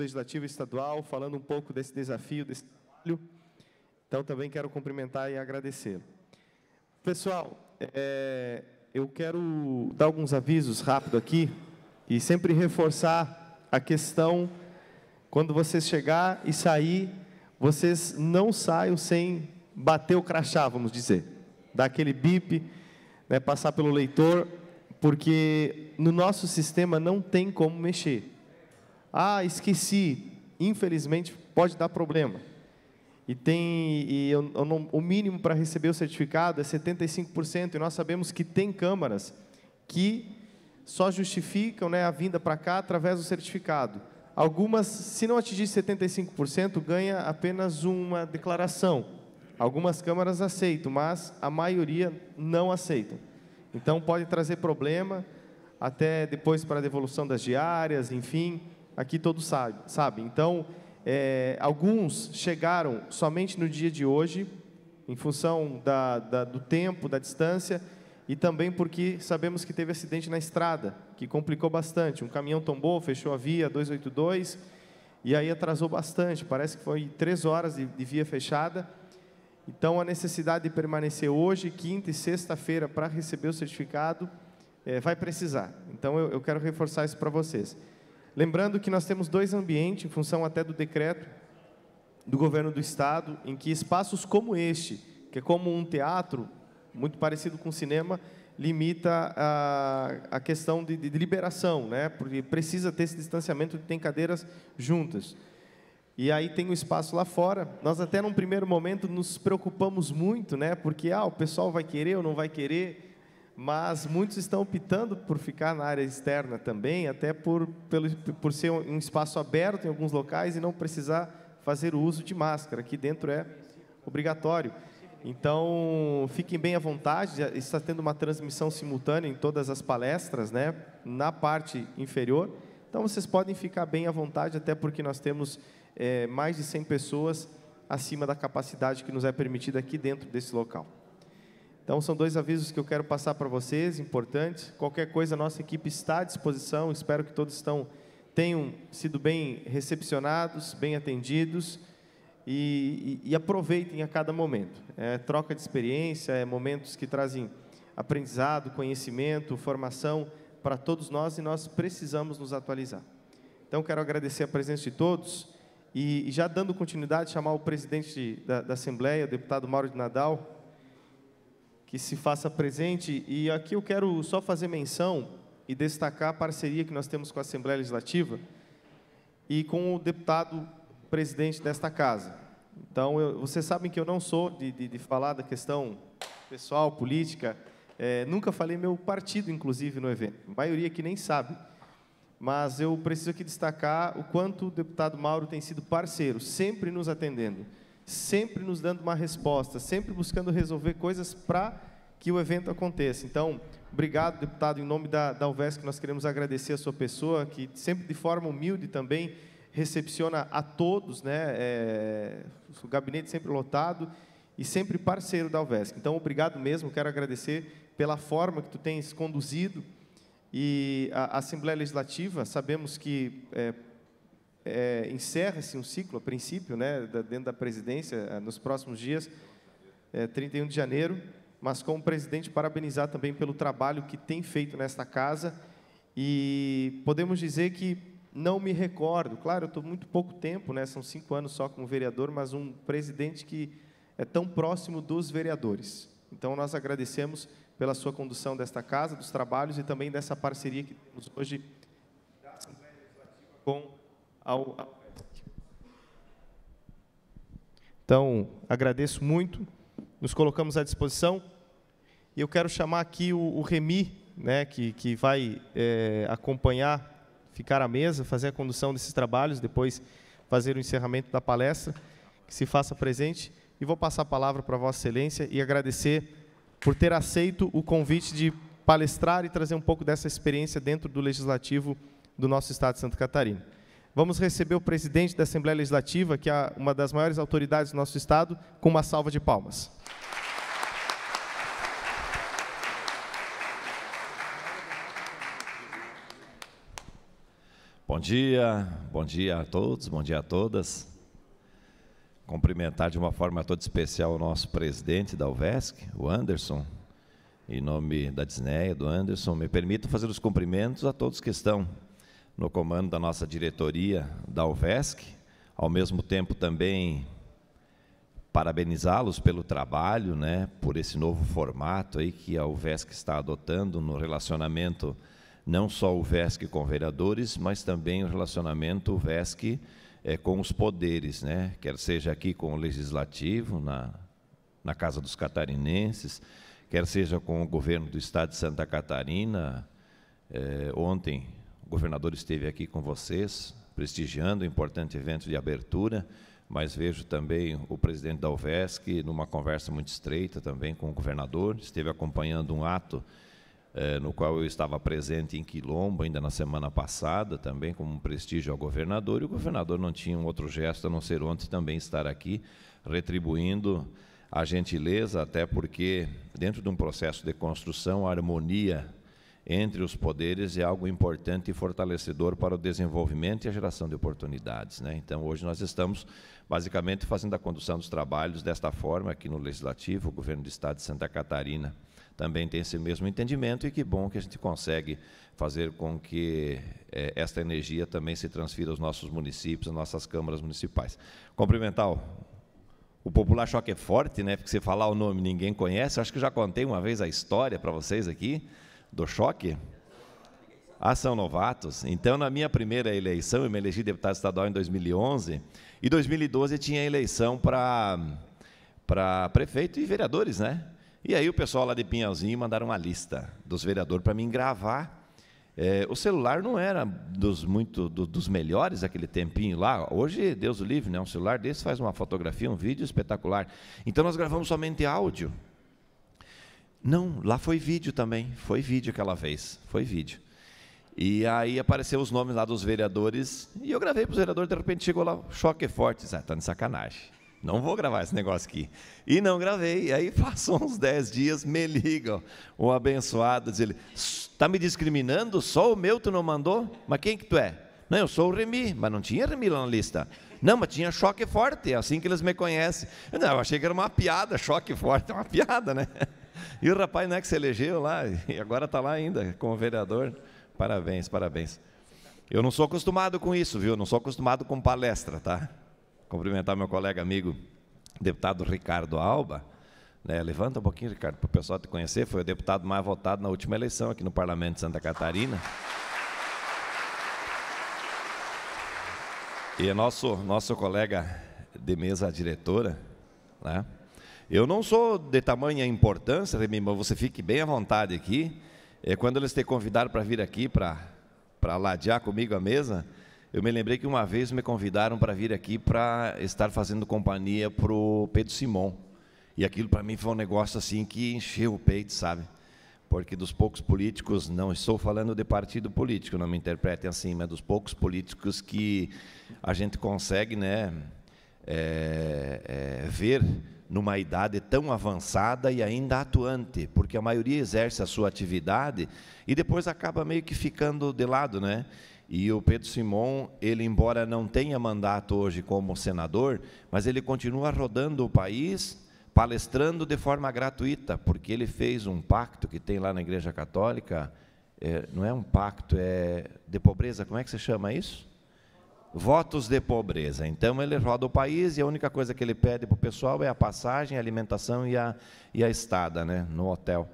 Legislativo Estadual, falando um pouco desse desafio, desse trabalho. Então, também quero cumprimentar e agradecer. Pessoal, é, eu quero dar alguns avisos rápido aqui e sempre reforçar a questão, quando vocês chegar e sair, vocês não saiam sem bater o crachá, vamos dizer. Dar aquele bip, né, passar pelo leitor, porque no nosso sistema não tem como mexer. Ah, esqueci. Infelizmente, pode dar problema. E tem e eu, eu não, o mínimo para receber o certificado é 75%, e nós sabemos que tem câmaras que só justificam né, a vinda para cá através do certificado. Algumas, se não atingir 75%, ganha apenas uma declaração. Algumas câmaras aceitam, mas a maioria não aceita. Então pode trazer problema até depois para a devolução das diárias, enfim, Aqui todos sabem. Sabe. Então, é, alguns chegaram somente no dia de hoje, em função da, da, do tempo, da distância, e também porque sabemos que teve acidente na estrada, que complicou bastante. Um caminhão tombou, fechou a via 282, e aí atrasou bastante. Parece que foi três horas de, de via fechada. Então, a necessidade de permanecer hoje, quinta e sexta-feira, para receber o certificado, é, vai precisar. Então, eu, eu quero reforçar isso para vocês. Lembrando que nós temos dois ambientes, em função até do decreto do governo do Estado, em que espaços como este, que é como um teatro, muito parecido com o cinema, limita a, a questão de, de, liberação, né? porque precisa ter esse distanciamento, tem cadeiras juntas. E aí tem o um espaço lá fora. Nós até num primeiro momento nos preocupamos muito, né? porque ah, o pessoal vai querer ou não vai querer, mas muitos estão optando por ficar na área externa também, até por, pelo, por ser um espaço aberto em alguns locais e não precisar fazer o uso de máscara, que dentro é obrigatório. Então, fiquem bem à vontade, está tendo uma transmissão simultânea em todas as palestras, né, na parte inferior. Então, vocês podem ficar bem à vontade, até porque nós temos é, mais de 100 pessoas acima da capacidade que nos é permitida aqui dentro desse local. Então, são dois avisos que eu quero passar para vocês, importantes. Qualquer coisa, nossa equipe está à disposição. Espero que todos estão, tenham sido bem recepcionados, bem atendidos e, e, e aproveitem a cada momento. É troca de experiência, é momentos que trazem aprendizado, conhecimento, formação para todos nós e nós precisamos nos atualizar. Então, quero agradecer a presença de todos e, e já dando continuidade, chamar o presidente de, da, da Assembleia, o deputado Mauro de Nadal que se faça presente. E aqui eu quero só fazer menção e destacar a parceria que nós temos com a Assembleia Legislativa e com o deputado presidente desta casa. Então, eu, vocês sabem que eu não sou de, de, de falar da questão pessoal, política. É, nunca falei meu partido, inclusive, no evento. A maioria que nem sabe. Mas eu preciso aqui destacar o quanto o deputado Mauro tem sido parceiro, sempre nos atendendo sempre nos dando uma resposta, sempre buscando resolver coisas para que o evento aconteça. Então, obrigado, deputado, em nome da, da UVESC, nós queremos agradecer a sua pessoa, que sempre de forma humilde também recepciona a todos, né? É, o gabinete sempre lotado e sempre parceiro da UVESC. Então, obrigado mesmo, quero agradecer pela forma que tu tens conduzido e a, a Assembleia Legislativa, sabemos que é, é, encerra-se um ciclo, a princípio, né, da, dentro da presidência, eh, nos próximos dias, é, eh, 31 de janeiro, mas como presidente, parabenizar também pelo trabalho que tem feito nesta casa e podemos dizer que não me recordo, claro, eu estou muito pouco tempo, né, são cinco anos só como vereador, mas um presidente que é tão próximo dos vereadores. Então, nós agradecemos pela sua condução desta casa, dos trabalhos e também dessa parceria que temos hoje com ao. Então, agradeço muito, nos colocamos à disposição e eu quero chamar aqui o, o Remi, né, que, que vai é, acompanhar, ficar à mesa, fazer a condução desses trabalhos, depois fazer o encerramento da palestra, que se faça presente. E vou passar a palavra para Vossa Excelência e agradecer por ter aceito o convite de palestrar e trazer um pouco dessa experiência dentro do Legislativo do nosso Estado de Santa Catarina. Vamos receber o presidente da Assembleia Legislativa, que é uma das maiores autoridades do nosso Estado, com uma salva de palmas. Bom dia, bom dia a todos, bom dia a todas. Cumprimentar de uma forma toda especial o nosso presidente da UVESC, o Anderson, em nome da Disneia, do Anderson. Me permito fazer os cumprimentos a todos que estão no comando da nossa diretoria da Uvesc, Ao mesmo tempo, também parabenizá-los pelo trabalho, né, por esse novo formato aí que a Uvesc está adotando no relacionamento não só o UVESC com vereadores, mas também o relacionamento Uvesc é, eh, com os poderes, né? quer seja aqui com o Legislativo, na, na Casa dos Catarinenses, quer seja com o governo do Estado de Santa Catarina. É, ontem governador esteve aqui com vocês, prestigiando o importante evento de abertura, mas vejo também o presidente da UVESC numa conversa muito estreita também com o governador, esteve acompanhando um ato eh, no qual eu estava presente em Quilombo, ainda na semana passada, também como um prestígio ao governador, e o governador não tinha um outro gesto a não ser ontem também estar aqui, retribuindo a gentileza, até porque dentro de um processo de construção, a harmonia entre os poderes é algo importante e fortalecedor para o desenvolvimento e a geração de oportunidades. Né? Então, hoje nós estamos basicamente fazendo a condução dos trabalhos desta forma aqui no Legislativo, o Governo do Estado de Santa Catarina também tem esse mesmo entendimento e que bom que a gente consegue fazer com que é, esta energia também se transfira aos nossos municípios, às nossas câmaras municipais. Cumprimentar o, popular choque é forte, né? Porque se falar o nome ninguém conhece. acho que já contei uma vez a história para vocês aqui do choque? Ah, são novatos? Então, na minha primeira eleição, eu me elegi deputado estadual em 2011, e 2012 tinha eleição para prefeito e vereadores, né? E aí o pessoal lá de Pinhalzinho mandaram uma lista dos vereadores para mim gravar é, o celular não era dos muito do, dos melhores aquele tempinho lá. Hoje, Deus o livre, né? Um celular desse faz uma fotografia, um vídeo espetacular. Então nós gravamos somente áudio. Não, lá foi vídeo também. Foi vídeo aquela vez. Foi vídeo. E aí apareceu os nomes lá dos vereadores. E eu gravei para os vereadores. De repente chegou lá, choque forte. Disse, ah, tá de sacanagem. Não vou gravar esse negócio aqui. E não gravei. Aí passou uns 10 dias, me ligam. O abençoado diz ele: Está me discriminando? Só o meu tu não mandou? Mas quem que tu é? Não, eu sou o Remi, mas não tinha Remi lá na lista. Não, mas tinha choque forte, é assim que eles me conhecem. Não, eu achei que era uma piada, choque forte é uma piada, né? E o rapaz não é que se elegeu lá, e agora está lá ainda como vereador. Parabéns, parabéns. Eu não sou acostumado com isso, viu? Não sou acostumado com palestra, tá? Cumprimentar meu colega amigo, deputado Ricardo Alba. Né? Levanta um pouquinho, Ricardo, para o pessoal te conhecer. Foi o deputado mais votado na última eleição aqui no Parlamento de Santa Catarina. E é nosso, nosso colega de mesa, diretora, né? Eu não sou de tamanha importância, Remi, mas você fique bem à vontade aqui. É, quando eles te convidaram para vir aqui, para ladear comigo a mesa, eu me lembrei que uma vez me convidaram para vir aqui para estar fazendo companhia para o Pedro Simon. E aquilo para mim foi um negócio assim que encheu o peito, sabe? Porque dos poucos políticos, não estou falando de partido político, não me interpretem assim, mas dos poucos políticos que a gente consegue né, é, é, ver numa idade tão avançada e ainda atuante, porque a maioria exerce a sua atividade e depois acaba meio que ficando de lado, né? E o Pedro Simon, ele embora não tenha mandato hoje como senador, mas ele continua rodando o país, palestrando de forma gratuita, porque ele fez um pacto que tem lá na Igreja Católica, é, não é um pacto, é de pobreza, como é que se chama isso? votos de pobreza. Então ele roda o país e a única coisa que ele pede para o pessoal é a passagem, a alimentação e a, e a estada né, no hotel.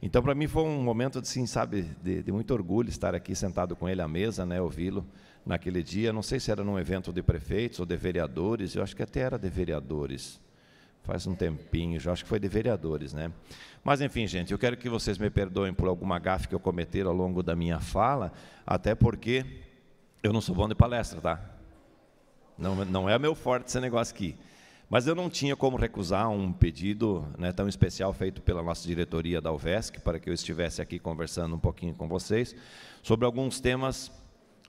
Então para mim foi um momento assim, sabe, de, de, muito orgulho estar aqui sentado com ele à mesa, né, ouvi-lo naquele dia. Não sei se era num evento de prefeitos ou de vereadores, eu acho que até era de vereadores. Faz um tempinho, já acho que foi de vereadores, né? Mas enfim, gente, eu quero que vocês me perdoem por alguma gafe que eu cometer ao longo da minha fala, até porque eu não sou bom de palestra, tá? Não, não é meu forte esse negócio aqui. Mas eu não tinha como recusar um pedido né, tão especial feito pela nossa diretoria da UVESC para que eu estivesse aqui conversando um pouquinho com vocês sobre alguns temas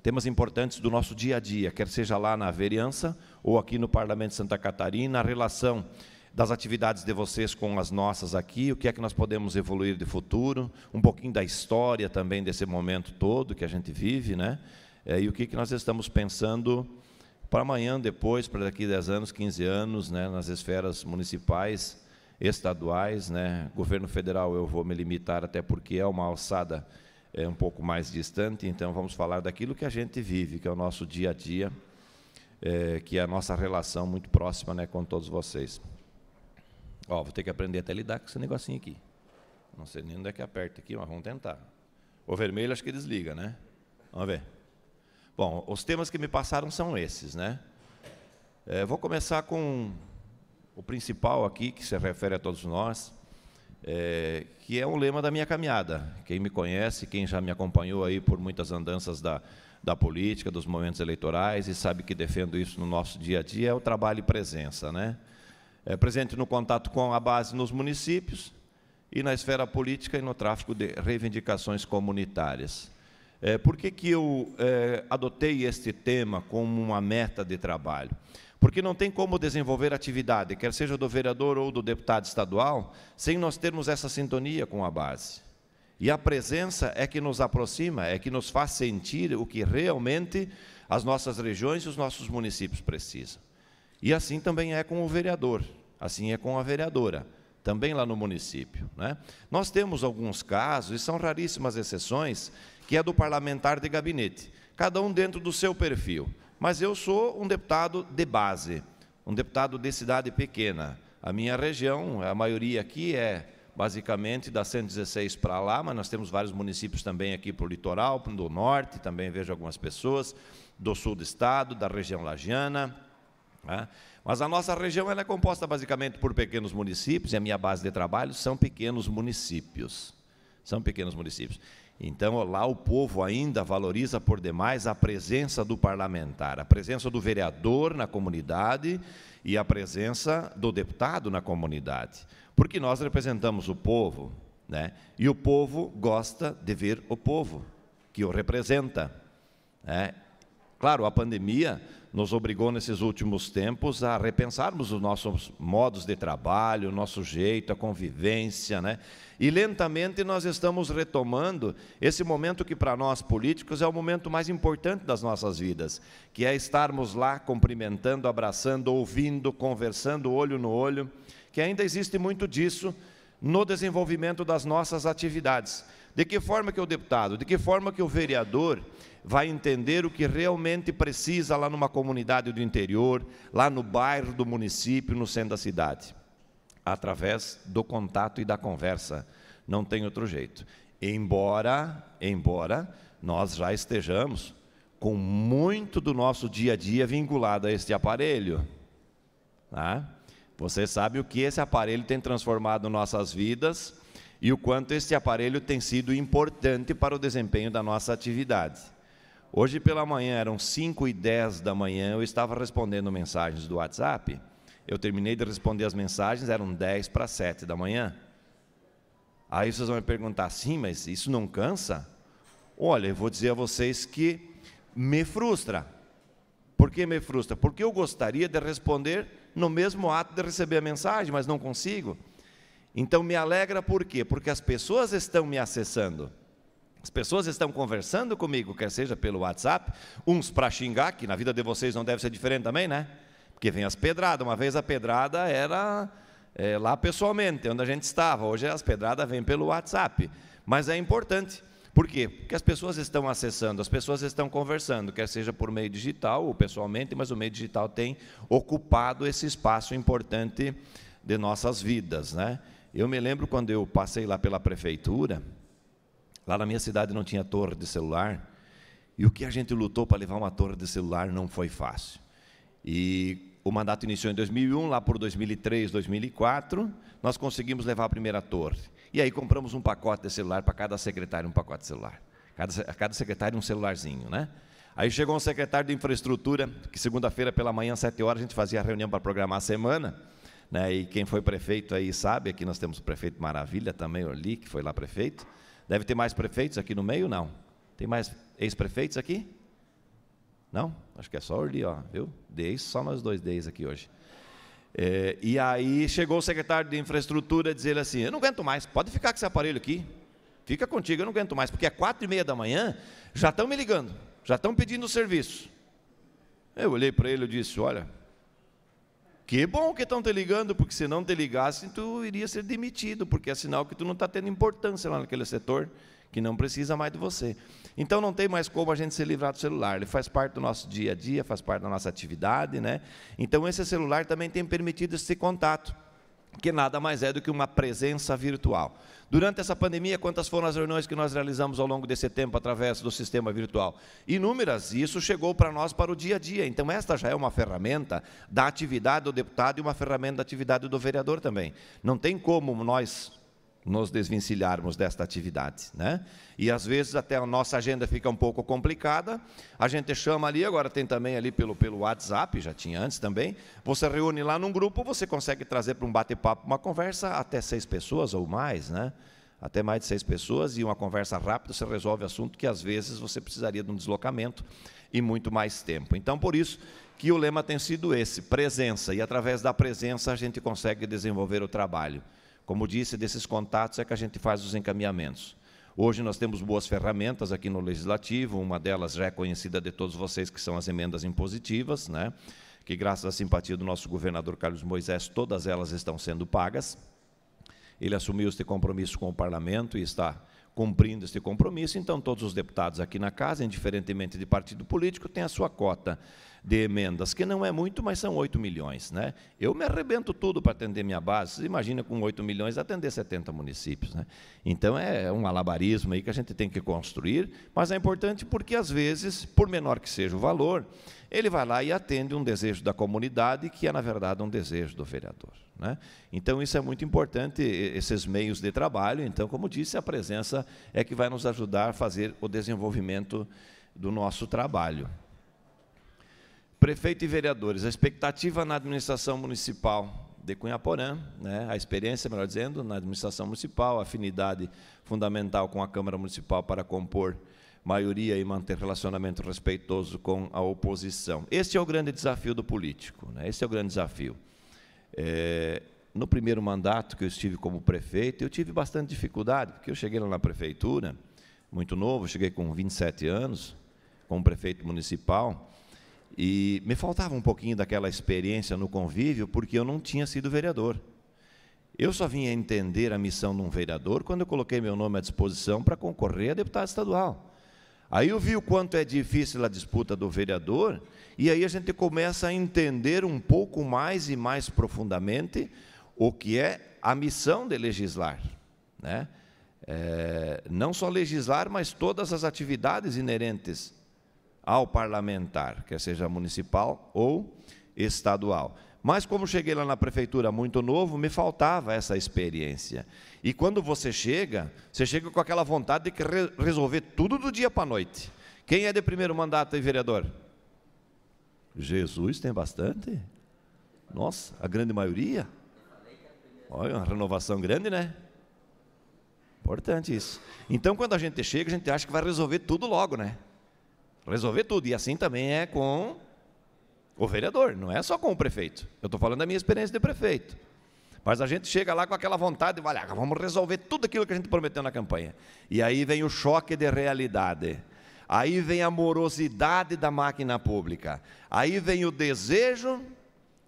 temas importantes do nosso dia a dia, quer seja lá na vereança ou aqui no Parlamento de Santa Catarina, a relação das atividades de vocês com as nossas aqui, o que é que nós podemos evoluir de futuro, um pouquinho da história também desse momento todo que a gente vive, né? É, e o que, que nós estamos pensando para amanhã, depois, para daqui 10 anos, 15 anos, né, nas esferas municipais, estaduais, né, governo federal eu vou me limitar até porque é uma alçada é, um pouco mais distante, então vamos falar daquilo que a gente vive, que é o nosso dia a dia, é, que é a nossa relação muito próxima né, com todos vocês. Ó, vou ter que aprender até lidar com esse negocinho aqui. Não sei nem onde é que aperta aqui, mas vamos tentar. O vermelho acho que desliga, né? Vamos ver. Bom, os temas que me passaram são esses, né? É, vou começar com o principal aqui, que se refere a todos nós, é, que é um lema da minha caminhada. Quem me conhece, quem já me acompanhou aí por muitas andanças da, da política, dos momentos eleitorais e sabe que defendo isso no nosso dia a dia, é o trabalho e presença. Né? É presente no contato com a base nos municípios e na esfera política e no tráfico de reivindicações comunitárias. É, por que, que eu é, adotei este tema como uma meta de trabalho? Porque não tem como desenvolver atividade, quer seja do vereador ou do deputado estadual, sem nós termos essa sintonia com a base. E a presença é que nos aproxima, é que nos faz sentir o que realmente as nossas regiões e os nossos municípios precisam. E assim também é com o vereador, assim é com a vereadora, também lá no município. Né? Nós temos alguns casos, e são raríssimas exceções, que é do parlamentar de gabinete, cada um dentro do seu perfil. Mas eu sou um deputado de base, um deputado de cidade pequena. A minha região, a maioria aqui é basicamente da 116 para lá, mas nós temos vários municípios também aqui para o litoral, do norte, também vejo algumas pessoas, do sul do estado, da região lagiana. Né? Mas a nossa região é composta basicamente por pequenos municípios, e a minha base de trabalho são pequenos municípios. São pequenos municípios. Então, lá o povo ainda valoriza por demais a presença do parlamentar, a presença do vereador na comunidade e a presença do deputado na comunidade. Porque nós representamos o povo, né? e o povo gosta de ver o povo que o representa. Né? Claro, a pandemia nos obrigou nesses últimos tempos a repensarmos os nossos modos de trabalho, o nosso jeito, a convivência, né? E lentamente nós estamos retomando esse momento que para nós políticos é o momento mais importante das nossas vidas, que é estarmos lá cumprimentando, abraçando, ouvindo, conversando olho no olho, que ainda existe muito disso no desenvolvimento das nossas atividades. De que forma que o deputado, de que forma que o vereador vai entender o que realmente precisa lá numa comunidade do interior, lá no bairro do município, no centro da cidade, através do contato e da conversa. Não tem outro jeito. Embora, embora nós já estejamos com muito do nosso dia a dia vinculado a este aparelho. Tá? Você sabe o que esse aparelho tem transformado nossas vidas e o quanto este aparelho tem sido importante para o desempenho da nossa atividade. Hoje pela manhã, eram 5 e 10 da manhã, eu estava respondendo mensagens do WhatsApp. Eu terminei de responder as mensagens, eram 10 para 7 da manhã. Aí vocês vão me perguntar, sim, mas isso não cansa? Olha, eu vou dizer a vocês que me frustra. Por que me frustra? Porque eu gostaria de responder no mesmo ato de receber a mensagem, mas não consigo. Então me alegra por quê? Porque as pessoas estão me acessando. As pessoas estão conversando comigo, quer seja pelo WhatsApp, uns para xingar, que na vida de vocês não deve ser diferente também, né? Porque vem as pedradas. Uma vez a pedrada era é, lá pessoalmente, onde a gente estava. Hoje as pedradas vêm pelo WhatsApp. Mas é importante. Por quê? Porque as pessoas estão acessando, as pessoas estão conversando, quer seja por meio digital ou pessoalmente, mas o meio digital tem ocupado esse espaço importante de nossas vidas. Né? Eu me lembro quando eu passei lá pela prefeitura, Lá na minha cidade não tinha torre de celular, e o que a gente lutou para levar uma torre de celular não foi fácil. E o mandato iniciou em 2001, lá por 2003, 2004, nós conseguimos levar a primeira torre. E aí compramos um pacote de celular para cada secretário, um pacote de celular. Cada, cada secretário um celularzinho, né? Aí chegou um secretário de infraestrutura, que segunda-feira pela manhã, às 7 horas, a gente fazia a reunião para programar a semana. Né? E quem foi prefeito aí sabe, aqui nós temos o prefeito Maravilha também, Orli, que foi lá prefeito. Deve ter mais prefeitos aqui no meio? Não. Tem mais ex-prefeitos aqui? Não? Acho que é só Orli, ó, viu? Dei só nós dois dez aqui hoje. É, e aí chegou o secretário de infraestrutura dizer assim: Eu não aguento mais, pode ficar com esse aparelho aqui. Fica contigo, eu não aguento mais, porque é quatro e meia da manhã, já estão me ligando, já estão pedindo o serviço. Eu olhei para ele e disse: Olha, que bom que estão te ligando, porque se não te ligassem, tu iria ser demitido, porque é sinal que tu não está tendo importância lá naquele setor, que não precisa mais de você. Então não tem mais como a gente se livrar do celular. Ele faz parte do nosso dia a dia, faz parte da nossa atividade, né? Então esse celular também tem permitido esse contato que nada mais é do que uma presença virtual. Durante essa pandemia, quantas foram as reuniões que nós realizamos ao longo desse tempo através do sistema virtual? Inúmeras, e isso chegou para nós para o dia a dia. Então, esta já é uma ferramenta da atividade do deputado e uma ferramenta da atividade do vereador também. Não tem como nós, nos desvencilharmos desta atividade. Né? E às vezes até a nossa agenda fica um pouco complicada, a gente chama ali, agora tem também ali pelo, pelo WhatsApp, já tinha antes também, você reúne lá num grupo, você consegue trazer para um bate-papo, uma conversa, até seis pessoas ou mais, né? até mais de seis pessoas, e uma conversa rápida você resolve assunto que às vezes você precisaria de um deslocamento e muito mais tempo. Então, por isso que o lema tem sido esse: presença, e através da presença a gente consegue desenvolver o trabalho. Como disse, desses contatos é que a gente faz os encaminhamentos. Hoje nós temos boas ferramentas aqui no Legislativo, uma delas já é conhecida de todos vocês, que são as emendas impositivas, né? que graças à simpatia do nosso governador Carlos Moisés, todas elas estão sendo pagas. Ele assumiu este compromisso com o parlamento e está cumprindo esse compromisso, então todos os deputados aqui na casa, indiferentemente de partido político, têm a sua cota de emendas, que não é muito, mas são 8 milhões. Né? Eu me arrebento tudo para atender minha base. Você imagina com 8 milhões atender 70 municípios. Né? Então é um alabarismo aí que a gente tem que construir, mas é importante porque, às vezes, por menor que seja o valor, ele vai lá e atende um desejo da comunidade, que é, na verdade, um desejo do vereador. Né? Então, isso é muito importante, esses meios de trabalho. Então, como disse, a presença é que vai nos ajudar a fazer o desenvolvimento do nosso trabalho. Prefeito e vereadores, a expectativa na administração municipal de Cunhaporã, né, a experiência, melhor dizendo, na administração municipal, a afinidade fundamental com a Câmara Municipal para compor maioria e manter relacionamento respeitoso com a oposição. Esse é o grande desafio do político, né? esse é o grande desafio. É, no primeiro mandato que eu estive como prefeito, eu tive bastante dificuldade, porque eu cheguei lá na prefeitura, muito novo, cheguei com 27 anos, como prefeito municipal, e me faltava um pouquinho daquela experiência no convívio, porque eu não tinha sido vereador. Eu só vinha entender a missão de um vereador quando eu coloquei meu nome à disposição para concorrer a deputado estadual. Aí eu vi o quanto é difícil a disputa do vereador, e aí a gente começa a entender um pouco mais e mais profundamente o que é a missão de legislar. Né? É, não só legislar, mas todas as atividades inerentes ao parlamentar, quer seja municipal ou estadual. Mas como cheguei lá na prefeitura muito novo, me faltava essa experiência. E quando você chega, você chega com aquela vontade de resolver tudo do dia para a noite. Quem é de primeiro mandato e vereador? Jesus tem bastante. Nossa, a grande maioria. Olha, uma renovação grande, né? Importante isso. Então, quando a gente chega, a gente acha que vai resolver tudo logo, né? Resolver tudo. E assim também é com o vereador, não é só com o prefeito. Eu estou falando da minha experiência de prefeito. Mas a gente chega lá com aquela vontade vai lá, vamos resolver tudo aquilo que a gente prometeu na campanha. E aí vem o choque de realidade. Aí vem a morosidade da máquina pública. Aí vem o desejo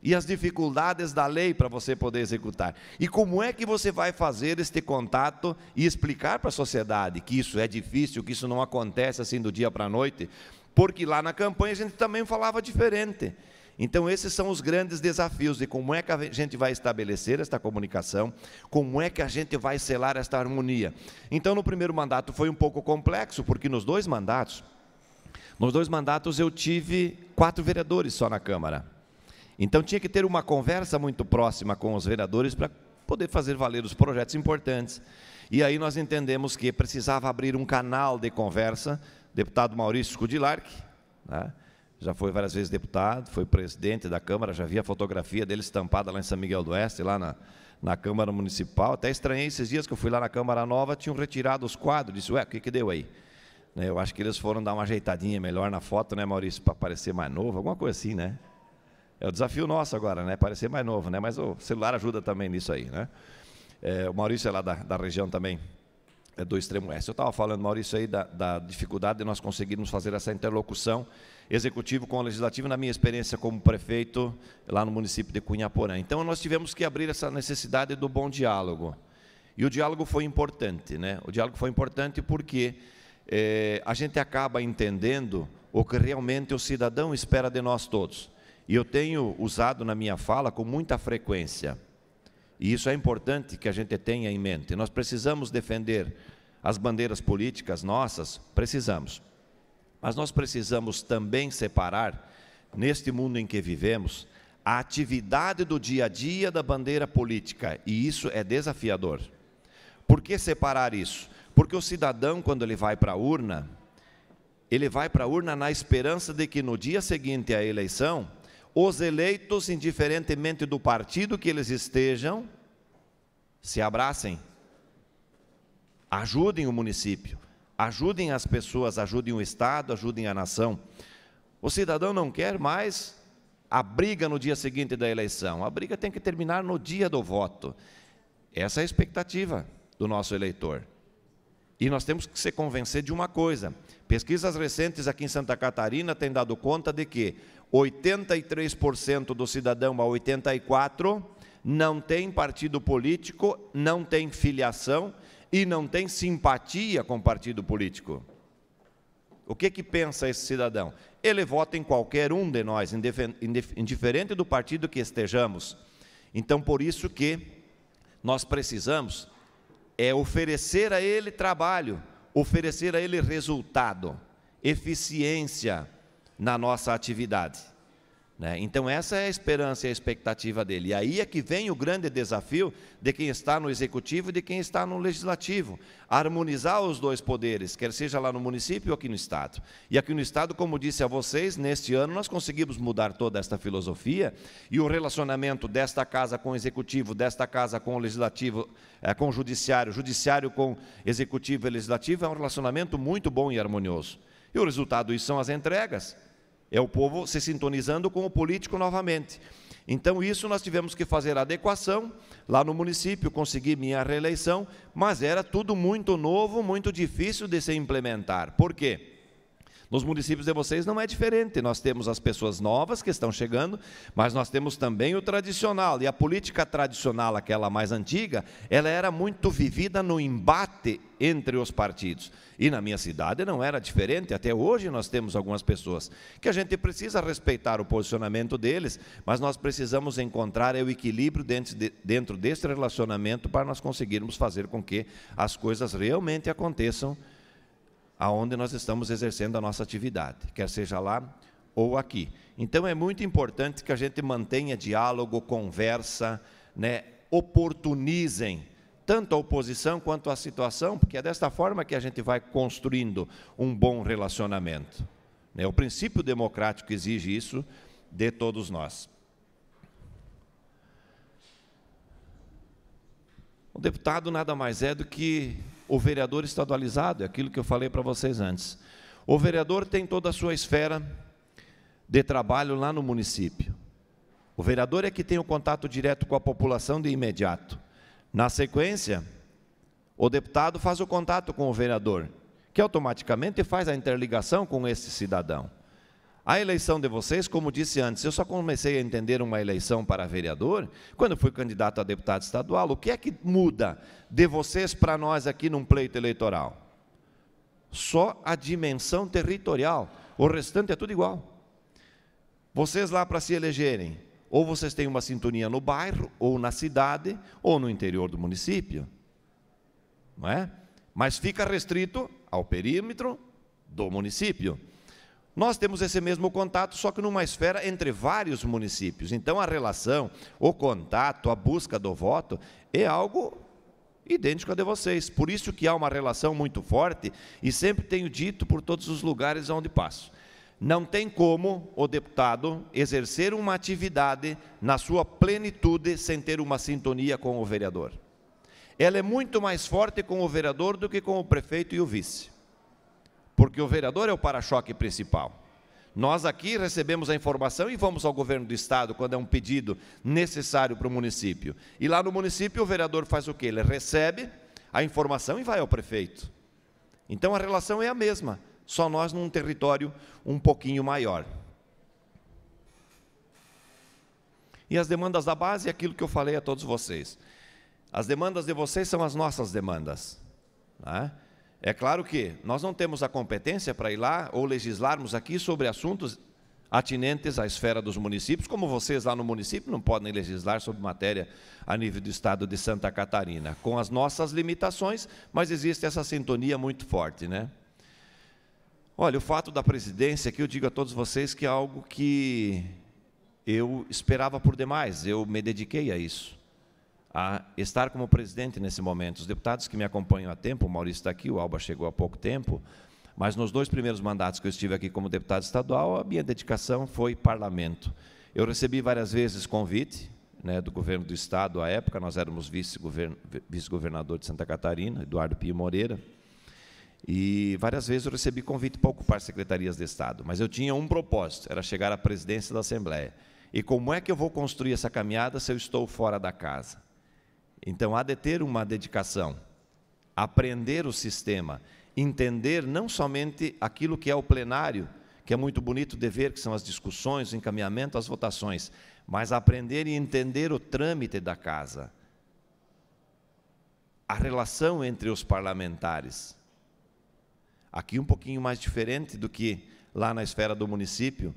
e as dificuldades da lei para você poder executar. E como é que você vai fazer este contato e explicar para a sociedade que isso é difícil, que isso não acontece assim do dia para a noite? Porque lá na campanha a gente também falava diferente. Então, esses são os grandes desafios de como é que a gente vai estabelecer esta comunicação, como é que a gente vai selar esta harmonia. Então, no primeiro mandato foi um pouco complexo, porque nos dois mandatos, nos dois mandatos eu tive quatro vereadores só na Câmara. Então, tinha que ter uma conversa muito próxima com os vereadores para poder fazer valer os projetos importantes. E aí nós entendemos que precisava abrir um canal de conversa deputado Maurício Kudilark, né? já foi várias vezes deputado, foi presidente da Câmara, já vi a fotografia dele estampada lá em São Miguel do Oeste, lá na, na Câmara Municipal. Até estranhei esses dias que eu fui lá na Câmara Nova, tinham retirado os quadros, disse, ué, o que, que deu aí? Né, eu acho que eles foram dar uma ajeitadinha melhor na foto, né, Maurício, para parecer mais novo, alguma coisa assim, né? É o desafio nosso agora, né? Parecer mais novo, né? Mas o celular ajuda também nisso aí, né? É, o Maurício é lá da, da região também é do extremo oeste. Eu estava falando, Maurício, aí da, da, dificuldade de nós conseguirmos fazer essa interlocução executivo com o legislativo, na minha experiência como prefeito lá no município de Cunhaporã. Então, nós tivemos que abrir essa necessidade do bom diálogo. E o diálogo foi importante, né? O diálogo foi importante porque eh, a gente acaba entendendo o que realmente o cidadão espera de nós todos. E eu tenho usado na minha fala com muita frequência. E isso é importante que a gente tenha em mente. Nós precisamos defender as bandeiras políticas nossas, precisamos. Mas nós precisamos também separar, neste mundo em que vivemos, a atividade do dia a dia da bandeira política, e isso é desafiador. Por que separar isso? Porque o cidadão, quando ele vai para a urna, ele vai para a urna na esperança de que no dia seguinte à eleição, os eleitos, indiferentemente do partido que eles estejam, se abracem, Ajudem o município, ajudem as pessoas, ajudem o Estado, ajudem a nação. O cidadão não quer mais a briga no dia seguinte da eleição. A briga tem que terminar no dia do voto. Essa é a expectativa do nosso eleitor. E nós temos que se convencer de uma coisa: pesquisas recentes aqui em Santa Catarina têm dado conta de que 83% do cidadão a 84% não tem partido político, não tem filiação e não tem simpatia com o partido político. O que, que pensa esse cidadão? Ele vota em qualquer um de nós, indiferente do partido que estejamos. Então, por isso que nós precisamos é oferecer a ele trabalho, oferecer a ele resultado, eficiência na nossa atividade. Né? Então, essa é a esperança e a expectativa dele. E aí é que vem o grande desafio de quem está no executivo e de quem está no legislativo: harmonizar os dois poderes, quer seja lá no município ou aqui no Estado. E aqui no Estado, como disse a vocês, neste ano nós conseguimos mudar toda esta filosofia e o relacionamento desta casa com o executivo, desta casa com o legislativo, eh, com o judiciário, judiciário com executivo e legislativo é um relacionamento muito bom e harmonioso. E o resultado disso são as entregas. É o povo se sintonizando com o político novamente. Então, isso nós tivemos que fazer adequação lá no município, consegui minha reeleição, mas era tudo muito novo, muito difícil de se implementar. Por quê? Nos municípios de vocês não é diferente. Nós temos as pessoas novas que estão chegando, mas nós temos também o tradicional. E a política tradicional, aquela mais antiga, ela era muito vivida no embate entre os partidos. E na minha cidade não era diferente, até hoje nós temos algumas pessoas que a gente precisa respeitar o posicionamento deles, mas nós precisamos encontrar o equilíbrio dentro, de, dentro relacionamento para nós conseguirmos fazer com que as coisas realmente aconteçam aonde nós estamos exercendo a nossa atividade, quer seja lá ou aqui. Então é muito importante que a gente mantenha diálogo, conversa, né, oportunizem tanto a oposição quanto a situação, porque é desta forma que a gente vai construindo um bom relacionamento. Né? O princípio democrático exige isso de todos nós. O deputado nada mais é do que o vereador estadualizado é aquilo que eu falei para vocês antes. O vereador tem toda a sua esfera de trabalho lá no município. O vereador é que tem o contato direto com a população de imediato. Na sequência, o deputado faz o contato com o vereador, que automaticamente faz a interligação com esse cidadão. A eleição de vocês, como disse antes, eu só comecei a entender uma eleição para vereador quando fui candidato a deputado estadual. O que é que muda de vocês para nós aqui num pleito eleitoral? Só a dimensão territorial. O restante é tudo igual. Vocês lá para se elegerem, ou vocês têm uma sintonia no bairro, ou na cidade, ou no interior do município. Não é? Mas fica restrito ao perímetro do município. Nós temos esse mesmo contato, só que numa esfera entre vários municípios. Então, a relação, o contato, a busca do voto é algo idêntico a de vocês. Por isso que há uma relação muito forte e sempre tenho dito por todos os lugares onde passo. Não tem como o deputado exercer uma atividade na sua plenitude sem ter uma sintonia com o vereador. Ela é muito mais forte com o vereador do que com o prefeito e o vice porque o vereador é o para-choque principal. Nós aqui recebemos a informação e vamos ao governo do estado quando é um pedido necessário para o município. E lá no município o vereador faz o quê? Ele recebe a informação e vai ao prefeito. Então a relação é a mesma, só nós num território um pouquinho maior. E as demandas da base é aquilo que eu falei a todos vocês. As demandas de vocês são as nossas demandas. é? É claro que nós não temos a competência para ir lá ou legislarmos aqui sobre assuntos atinentes à esfera dos municípios, como vocês lá no município não podem legislar sobre matéria a nível do estado de Santa Catarina, com as nossas limitações, mas existe essa sintonia muito forte, né? Olha, o fato da presidência que eu digo a todos vocês que é algo que eu esperava por demais, eu me dediquei a isso a estar como presidente nesse momento. Os deputados que me acompanham há tempo, o Maurício está aqui, o Alba chegou há pouco tempo, mas nos dois primeiros mandatos que eu estive aqui como deputado estadual, a minha dedicação foi parlamento. Eu recebi várias vezes convite né, do governo do Estado, à época, nós éramos vice-governador de Santa Catarina, Eduardo Pio Moreira, e várias vezes eu recebi convite para ocupar secretarias de Estado, mas eu tinha um propósito, era chegar à presidência da Assembleia. E como é que eu vou construir essa caminhada se eu estou fora da casa? Então há de ter uma dedicação, aprender o sistema, entender não somente aquilo que é o plenário, que é muito bonito de ver, que são as discussões, o encaminhamento, as votações, mas aprender e entender o trâmite da casa, a relação entre os parlamentares. Aqui um pouquinho mais diferente do que lá na esfera do município,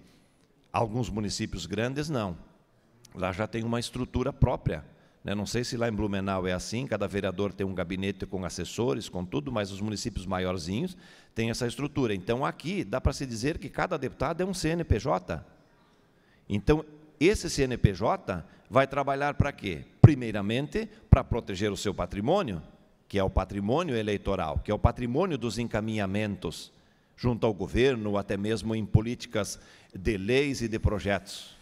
alguns municípios grandes não. Lá já tem uma estrutura própria né? Não sei se lá em Blumenau é assim, cada vereador tem um gabinete com assessores, com tudo, mas os municípios maiorzinhos têm essa estrutura. Então, aqui dá para se dizer que cada deputado é um CNPJ. Então, esse CNPJ vai trabalhar para quê? Primeiramente, para proteger o seu patrimônio, que é o patrimônio eleitoral, que é o patrimônio dos encaminhamentos junto ao governo, ou até mesmo em políticas de leis e de projetos.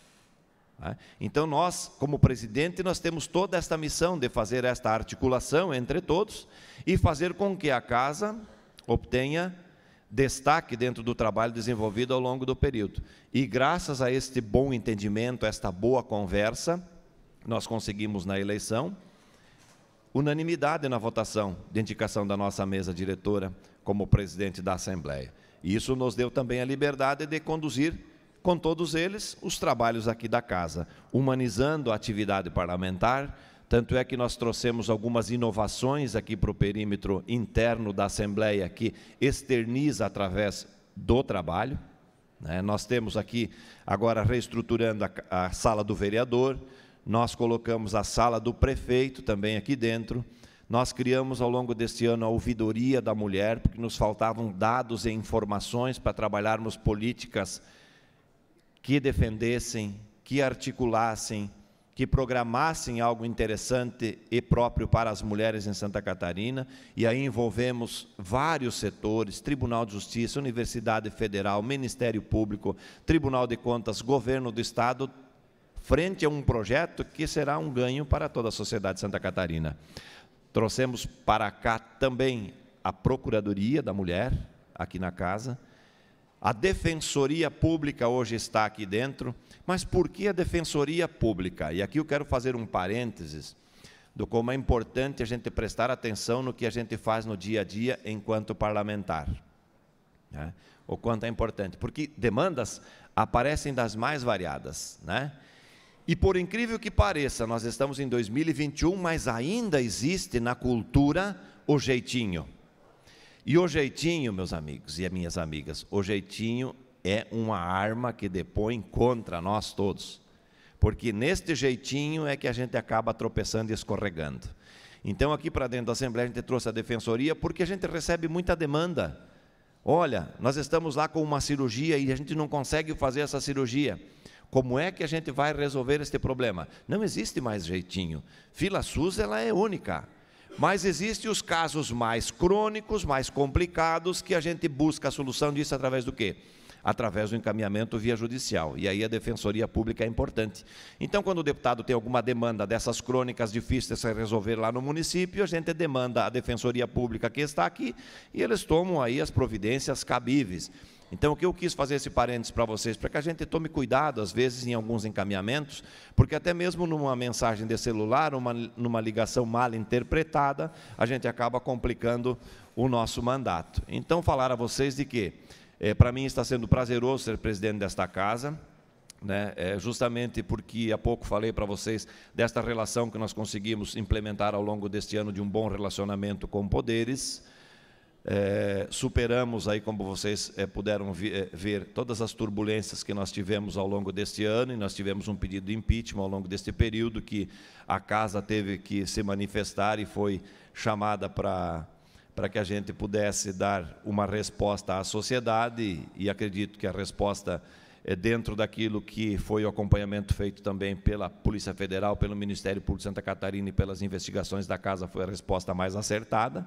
Né? Então nós, como presidente, nós temos toda esta missão de fazer esta articulação entre todos e fazer com que a casa obtenha destaque dentro do trabalho desenvolvido ao longo do período. E graças a este bom entendimento, a esta boa conversa, nós conseguimos na eleição unanimidade na votação de indicação da nossa mesa diretora como presidente da Assembleia. E isso nos deu também a liberdade de conduzir com todos eles, os trabalhos aqui da casa, humanizando a atividade parlamentar. Tanto é que nós trouxemos algumas inovações aqui para o perímetro interno da Assembleia, que externiza através do trabalho. Né? Nós temos aqui, agora, reestruturando a sala do vereador, nós colocamos a sala do prefeito também aqui dentro. Nós criamos ao longo deste ano a ouvidoria da mulher, porque nos faltavam dados e informações para trabalharmos políticas que defendessem, que articulassem, que programassem algo interessante e próprio para as mulheres em Santa Catarina, e aí envolvemos vários setores: Tribunal de Justiça, Universidade Federal, Ministério Público, Tribunal de Contas, Governo do Estado, frente a um projeto que será um ganho para toda a sociedade de Santa Catarina. Trouxemos para cá também a Procuradoria da Mulher, aqui na casa, a defensoria pública hoje está aqui dentro, mas por que a defensoria pública? E aqui eu quero fazer um parênteses do como é importante a gente prestar atenção no que a gente faz no dia a dia enquanto parlamentar. Né? O quanto é importante, porque demandas aparecem das mais variadas. Né? E por incrível que pareça, nós estamos em 2021, mas ainda existe na cultura o jeitinho. E o jeitinho, meus amigos e minhas amigas, o jeitinho é uma arma que depõe contra nós todos. Porque neste jeitinho é que a gente acaba tropeçando e escorregando. Então, aqui para dentro da Assembleia, a gente trouxe a defensoria porque a gente recebe muita demanda. Olha, nós estamos lá com uma cirurgia e a gente não consegue fazer essa cirurgia. Como é que a gente vai resolver este problema? Não existe mais jeitinho. Fila SUS ela é única. Mas existem os casos mais crônicos, mais complicados, que a gente busca a solução disso através do quê? Através do encaminhamento via judicial. E aí a defensoria pública é importante. Então, quando o deputado tem alguma demanda dessas crônicas difíceis de resolver lá no município, a gente demanda a defensoria pública que está aqui e eles tomam aí as providências cabíveis. Então, o que eu quis fazer esse parênteses para vocês, para que a gente tome cuidado, às vezes, em alguns encaminhamentos, porque até mesmo numa mensagem de celular, uma, numa ligação mal interpretada, a gente acaba complicando o nosso mandato. Então, falar a vocês de que, é, para mim, está sendo prazeroso ser presidente desta casa, né, é justamente porque há pouco falei para vocês desta relação que nós conseguimos implementar ao longo deste ano de um bom relacionamento com poderes, é, superamos aí, como vocês é, puderam vi, é, ver, todas as turbulências que nós tivemos ao longo deste ano, e nós tivemos um pedido de impeachment ao longo deste período, que a casa teve que se manifestar e foi chamada para para que a gente pudesse dar uma resposta à sociedade, e acredito que a resposta é dentro daquilo que foi o acompanhamento feito também pela Polícia Federal, pelo Ministério Público de Santa Catarina e pelas investigações da casa, foi a resposta mais acertada.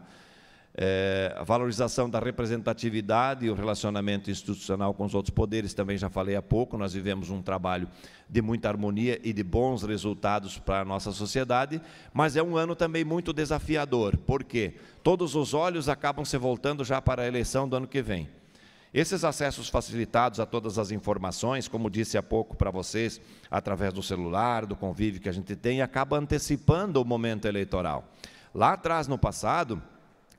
É, a valorização da representatividade e o relacionamento institucional com os outros poderes, também já falei há pouco, nós vivemos um trabalho de muita harmonia e de bons resultados para a nossa sociedade, mas é um ano também muito desafiador, porque todos os olhos acabam se voltando já para a eleição do ano que vem. Esses acessos facilitados a todas as informações, como disse há pouco para vocês, através do celular, do convívio que a gente tem, acaba antecipando o momento eleitoral. Lá atrás, no passado,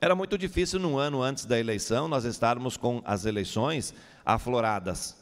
era muito difícil num ano antes da eleição nós estarmos com as eleições afloradas.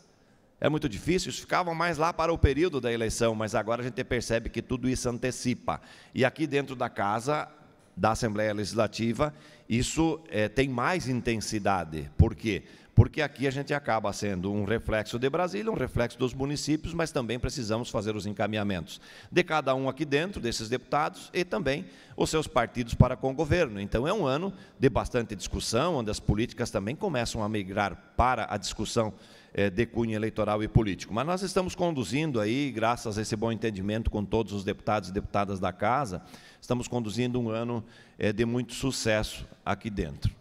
É muito difícil, isso ficava mais lá para o período da eleição, mas agora a gente percebe que tudo isso antecipa. E aqui dentro da casa da Assembleia Legislativa, isso é, tem mais intensidade. Por quê? Porque porque aqui a gente acaba sendo um reflexo de Brasília, um reflexo dos municípios, mas também precisamos fazer os encaminhamentos de cada um aqui dentro, desses deputados, e também os seus partidos para com o governo. Então, é um ano de bastante discussão, onde as políticas também começam a migrar para a discussão eh, de cunho eleitoral e político. Mas nós estamos conduzindo aí, graças a esse bom entendimento com todos os deputados e deputadas da Casa, estamos conduzindo um ano eh, de muito sucesso aqui dentro.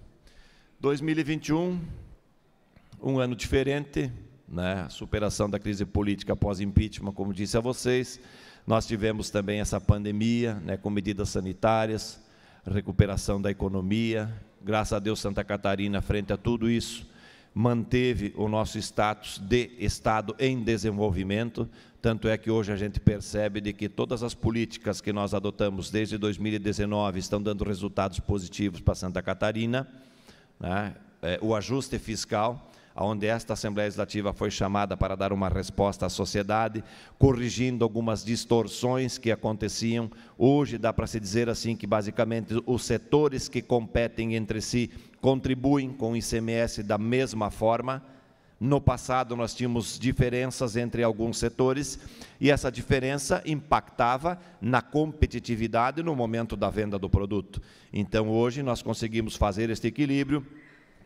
2021 um ano diferente, né? superação da crise política após impeachment, como disse a vocês. Nós tivemos também essa pandemia, né, com medidas sanitárias, recuperação da economia. Graças a Deus, Santa Catarina, frente a tudo isso, manteve o nosso status de Estado em desenvolvimento. Tanto é que hoje a gente percebe de que todas as políticas que nós adotamos desde 2019 estão dando resultados positivos para Santa Catarina. Né? É, o ajuste fiscal, onde esta Assembleia Legislativa foi chamada para dar uma resposta à sociedade, corrigindo algumas distorções que aconteciam. Hoje dá para se dizer assim que basicamente os setores que competem entre si contribuem com o ICMS da mesma forma. No passado, nós tínhamos diferenças entre alguns setores e essa diferença impactava na competitividade no momento da venda do produto. Então, hoje, nós conseguimos fazer este equilíbrio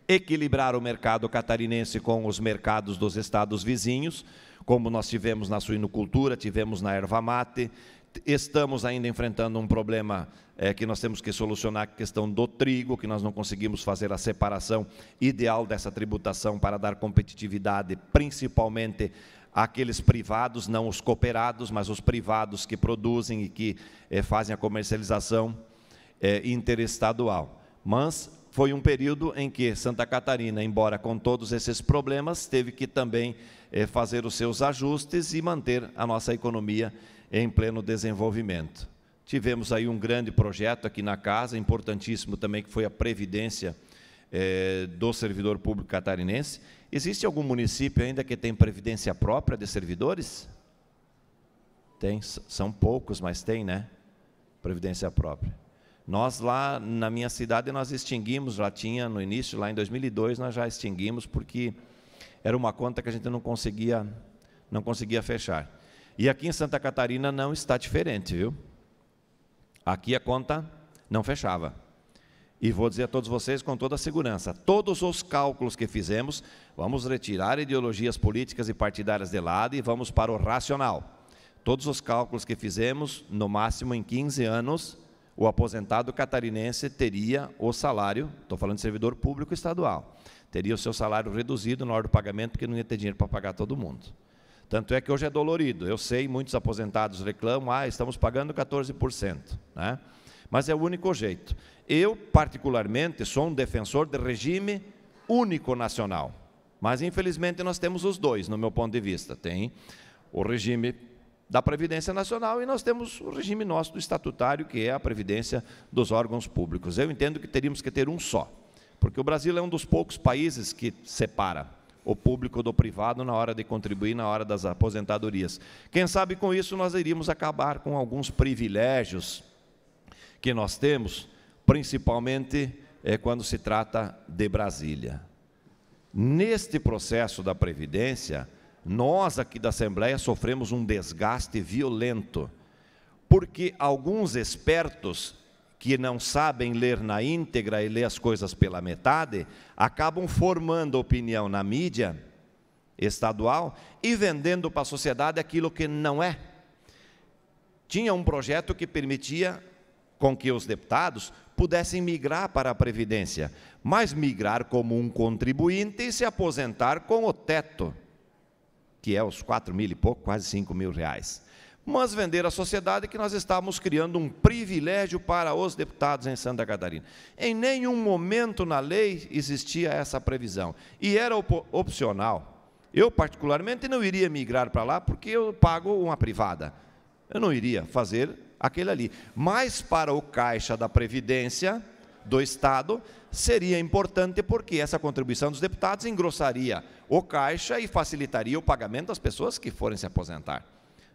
equilibrar o mercado catarinense com os mercados dos estados vizinhos, como nós tivemos na suinocultura, tivemos na erva mate, estamos ainda enfrentando um problema é, que nós temos que solucionar, é a questão do trigo, que nós não conseguimos fazer a separação ideal dessa tributação para dar competitividade, principalmente àqueles privados, não os cooperados, mas os privados que produzem e que é, fazem a comercialização é, interestadual. Mas foi um período em que Santa Catarina, embora com todos esses problemas, teve que também eh, fazer os seus ajustes e manter a nossa economia em pleno desenvolvimento. Tivemos aí um grande projeto aqui na casa, importantíssimo também, que foi a Previdência eh, do Servidor Público Catarinense. Existe algum município ainda que tem previdência própria de servidores? Tem, são poucos, mas tem, né? Previdência própria. Nós lá na minha cidade nós extinguimos, já tinha no início, lá em 2002 nós já extinguimos porque era uma conta que a gente não conseguia não conseguia fechar. E aqui em Santa Catarina não está diferente, viu? Aqui a conta não fechava. E vou dizer a todos vocês com toda a segurança: todos os cálculos que fizemos, vamos retirar ideologias políticas e partidárias de lado e vamos para o racional. Todos os cálculos que fizemos, no máximo em 15 anos, o aposentado catarinense teria o salário, estou falando de servidor público estadual, teria o seu salário reduzido na hora do pagamento, porque não ia ter dinheiro para pagar todo mundo. Tanto é que hoje é dolorido. Eu sei, muitos aposentados reclamam, ah, estamos pagando 14%. Né? Mas é o único jeito. Eu, particularmente, sou um defensor de regime único nacional. Mas, infelizmente, nós temos os dois, no meu ponto de vista. Tem o regime da Previdência Nacional e nós temos o regime nosso do estatutário, que é a previdência dos órgãos públicos. Eu entendo que teríamos que ter um só, porque o Brasil é um dos poucos países que separa o público do privado na hora de contribuir, na hora das aposentadorias. Quem sabe com isso nós iríamos acabar com alguns privilégios que nós temos, principalmente é, quando se trata de Brasília. Neste processo da Previdência, nós aqui da Assembleia sofremos um desgaste violento, porque alguns espertos que não sabem ler na íntegra e ler as coisas pela metade, acabam formando opinião na mídia estadual e vendendo para a sociedade aquilo que não é. Tinha um projeto que permitia com que os deputados pudessem migrar para a Previdência, mas migrar como um contribuinte e se aposentar com o teto que é os 4 mil e pouco, quase 5 mil reais. Mas vender a sociedade que nós estávamos criando um privilégio para os deputados em Santa Catarina. Em nenhum momento na lei existia essa previsão. E era op opcional. Eu, particularmente, não iria migrar para lá porque eu pago uma privada. Eu não iria fazer aquele ali. Mas para o caixa da Previdência, do Estado seria importante porque essa contribuição dos deputados engrossaria o caixa e facilitaria o pagamento das pessoas que forem se aposentar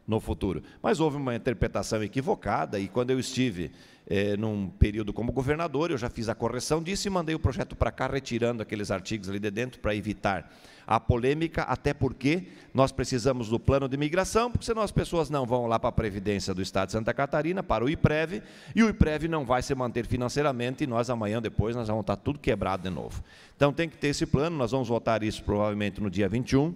no futuro. Mas houve uma interpretação equivocada e quando eu estive é, num período como governador, eu já fiz a correção disso e mandei o projeto para cá, retirando aqueles artigos ali de dentro para evitar a polêmica, até porque nós precisamos do plano de imigração, porque senão as pessoas não vão lá para a Previdência do Estado de Santa Catarina, para o IPREV, e o IPREV não vai se manter financeiramente e nós amanhã depois nós vamos estar tá tudo quebrado de novo. Então tem que ter esse plano, nós vamos votar isso provavelmente no dia 21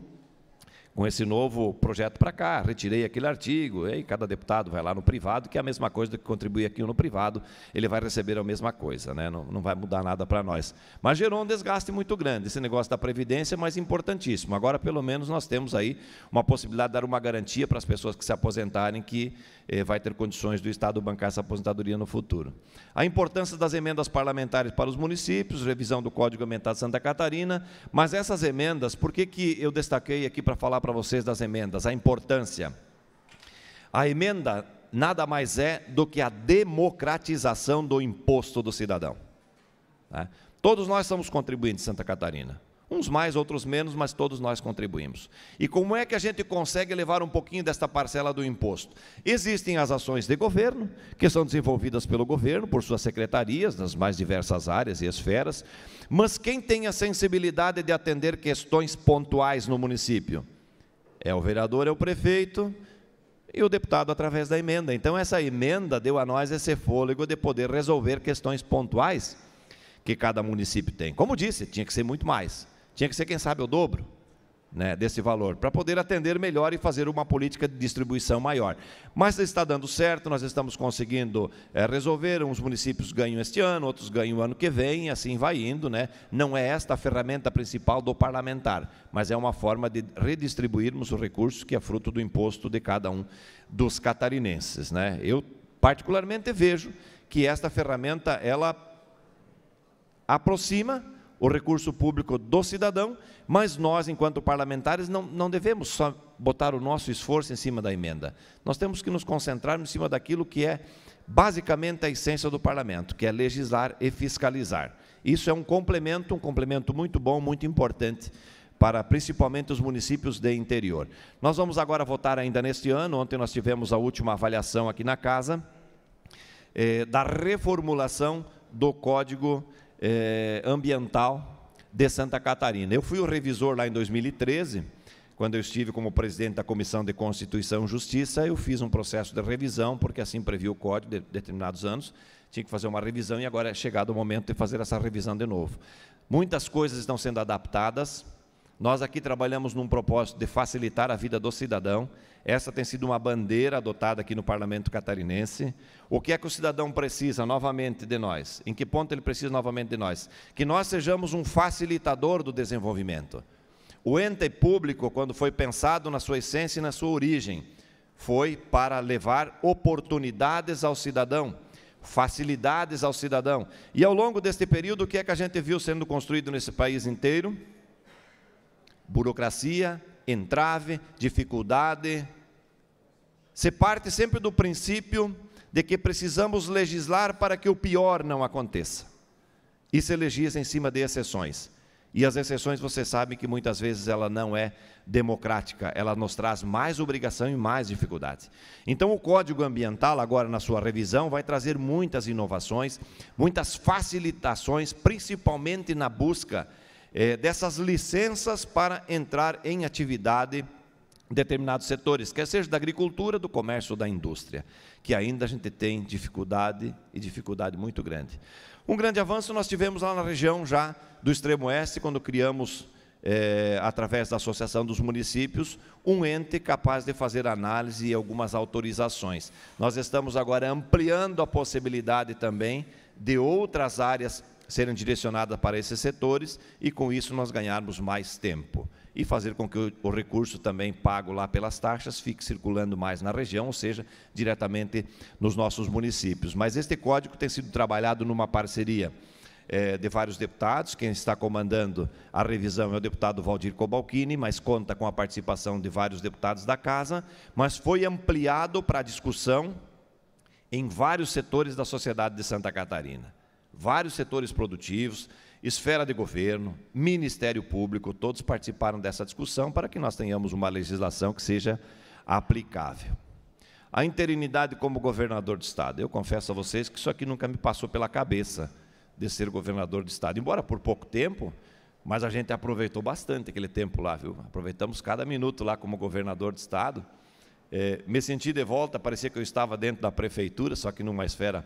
com esse novo projeto para cá, retirei aquele artigo, e cada deputado vai lá no privado, que é a mesma coisa do que contribuir aqui no privado, ele vai receber a mesma coisa, né? não, não vai mudar nada para nós. Mas gerou um desgaste muito grande, esse negócio da Previdência, mas importantíssimo. Agora, pelo menos, nós temos aí uma possibilidade de dar uma garantia para as pessoas que se aposentarem que eh, vai ter condições do Estado bancar essa aposentadoria no futuro. A importância das emendas parlamentares para os municípios, revisão do Código Ambiental de Santa Catarina, mas essas emendas, por que, que eu destaquei aqui para falar para vocês das emendas? A importância. A emenda nada mais é do que a democratização do imposto do cidadão. Né? Todos nós somos contribuintes de Santa Catarina. Uns mais, outros menos, mas todos nós contribuímos. E como é que a gente consegue levar um pouquinho desta parcela do imposto? Existem as ações de governo, que são desenvolvidas pelo governo, por suas secretarias, nas mais diversas áreas e esferas, mas quem tem a sensibilidade de atender questões pontuais no município? É o vereador, é o prefeito, e o deputado através da emenda. Então, essa emenda deu a nós esse fôlego de poder resolver questões pontuais que cada município tem. Como disse, tinha que ser muito mais. Tinha que ser, quem sabe, o dobro né, desse valor, para poder atender melhor e fazer uma política de distribuição maior. Mas está dando certo, nós estamos conseguindo é, resolver, uns municípios ganham este ano, outros ganham o ano que vem, e assim vai indo. Né? Não é esta a ferramenta principal do parlamentar, mas é uma forma de redistribuirmos o recurso que é fruto do imposto de cada um dos catarinenses. Né? Eu, particularmente, vejo que esta ferramenta, ela aproxima o recurso público do cidadão, mas nós, enquanto parlamentares, não, não devemos só botar o nosso esforço em cima da emenda. Nós temos que nos concentrar em cima daquilo que é basicamente a essência do parlamento, que é legislar e fiscalizar. Isso é um complemento, um complemento muito bom, muito importante para principalmente os municípios de interior. Nós vamos agora votar ainda neste ano, ontem nós tivemos a última avaliação aqui na casa, eh, da reformulação do Código é, ambiental de Santa Catarina. Eu fui o revisor lá em 2013, quando eu estive como presidente da Comissão de Constituição e Justiça, eu fiz um processo de revisão, porque assim previu o código de determinados anos, tinha que fazer uma revisão e agora é chegado o momento de fazer essa revisão de novo. Muitas coisas estão sendo adaptadas. Nós aqui trabalhamos num propósito de facilitar a vida do cidadão. Essa tem sido uma bandeira adotada aqui no parlamento catarinense. O que é que o cidadão precisa novamente de nós? Em que ponto ele precisa novamente de nós? Que nós sejamos um facilitador do desenvolvimento. O ente público, quando foi pensado na sua essência e na sua origem, foi para levar oportunidades ao cidadão, facilidades ao cidadão. E ao longo deste período, o que é que a gente viu sendo construído nesse país inteiro? Burocracia, entrave, dificuldade, se parte sempre do princípio de que precisamos legislar para que o pior não aconteça. E se legisla em cima de exceções. E as exceções, você sabe que muitas vezes ela não é democrática, ela nos traz mais obrigação e mais dificuldades. Então, o Código Ambiental, agora na sua revisão, vai trazer muitas inovações, muitas facilitações, principalmente na busca eh, dessas licenças para entrar em atividade determinados setores, quer seja da agricultura, do comércio ou da indústria, que ainda a gente tem dificuldade e dificuldade muito grande. Um grande avanço nós tivemos lá na região já do extremo oeste, quando criamos, é, através da Associação dos Municípios, um ente capaz de fazer análise e algumas autorizações. Nós estamos agora ampliando a possibilidade também de outras áreas serem direcionadas para esses setores e, com isso, nós ganharmos mais tempo. E fazer com que o, o recurso também pago lá pelas taxas fique circulando mais na região, ou seja, diretamente nos nossos municípios. Mas este código tem sido trabalhado numa parceria eh, de vários deputados. Quem está comandando a revisão é o deputado Valdir Cobalcini, mas conta com a participação de vários deputados da Casa, mas foi ampliado para a discussão em vários setores da sociedade de Santa Catarina vários setores produtivos, esfera de governo, Ministério Público, todos participaram dessa discussão para que nós tenhamos uma legislação que seja aplicável. A interinidade como governador de Estado. Eu confesso a vocês que isso aqui nunca me passou pela cabeça de ser governador de Estado, embora por pouco tempo, mas a gente aproveitou bastante aquele tempo lá, viu? Aproveitamos cada minuto lá como governador de Estado. É, me senti de volta, parecia que eu estava dentro da prefeitura, só que numa esfera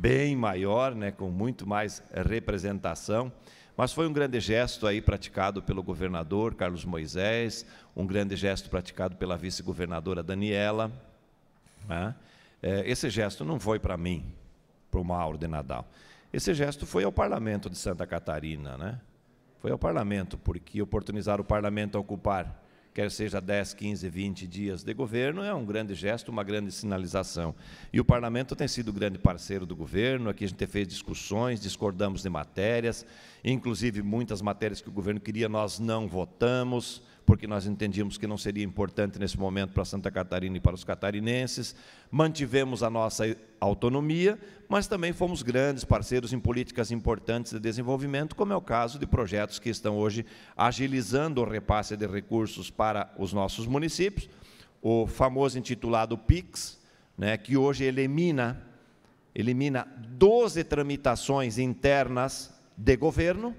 bem maior, né, com muito mais representação. Mas foi um grande gesto aí praticado pelo governador Carlos Moisés, um grande gesto praticado pela vice-governadora Daniela. Né? É, esse gesto não foi para mim, para o Mauro de Nadal. Esse gesto foi ao parlamento de Santa Catarina, né? Foi ao parlamento, porque oportunizar o parlamento a ocupar quer seja 10, 15, 20 dias de governo, é um grande gesto, uma grande sinalização. E o parlamento tem sido grande parceiro do governo, aqui a gente fez discussões, discordamos de matérias, inclusive muitas matérias que o governo queria, nós não votamos porque nós entendíamos que não seria importante nesse momento para Santa Catarina e para os catarinenses. Mantivemos a nossa autonomia, mas também fomos grandes parceiros em políticas importantes de desenvolvimento, como é o caso de projetos que estão hoje agilizando o repasse de recursos para os nossos municípios, o famoso intitulado PIX, né, que hoje elimina elimina 12 tramitações internas de governo,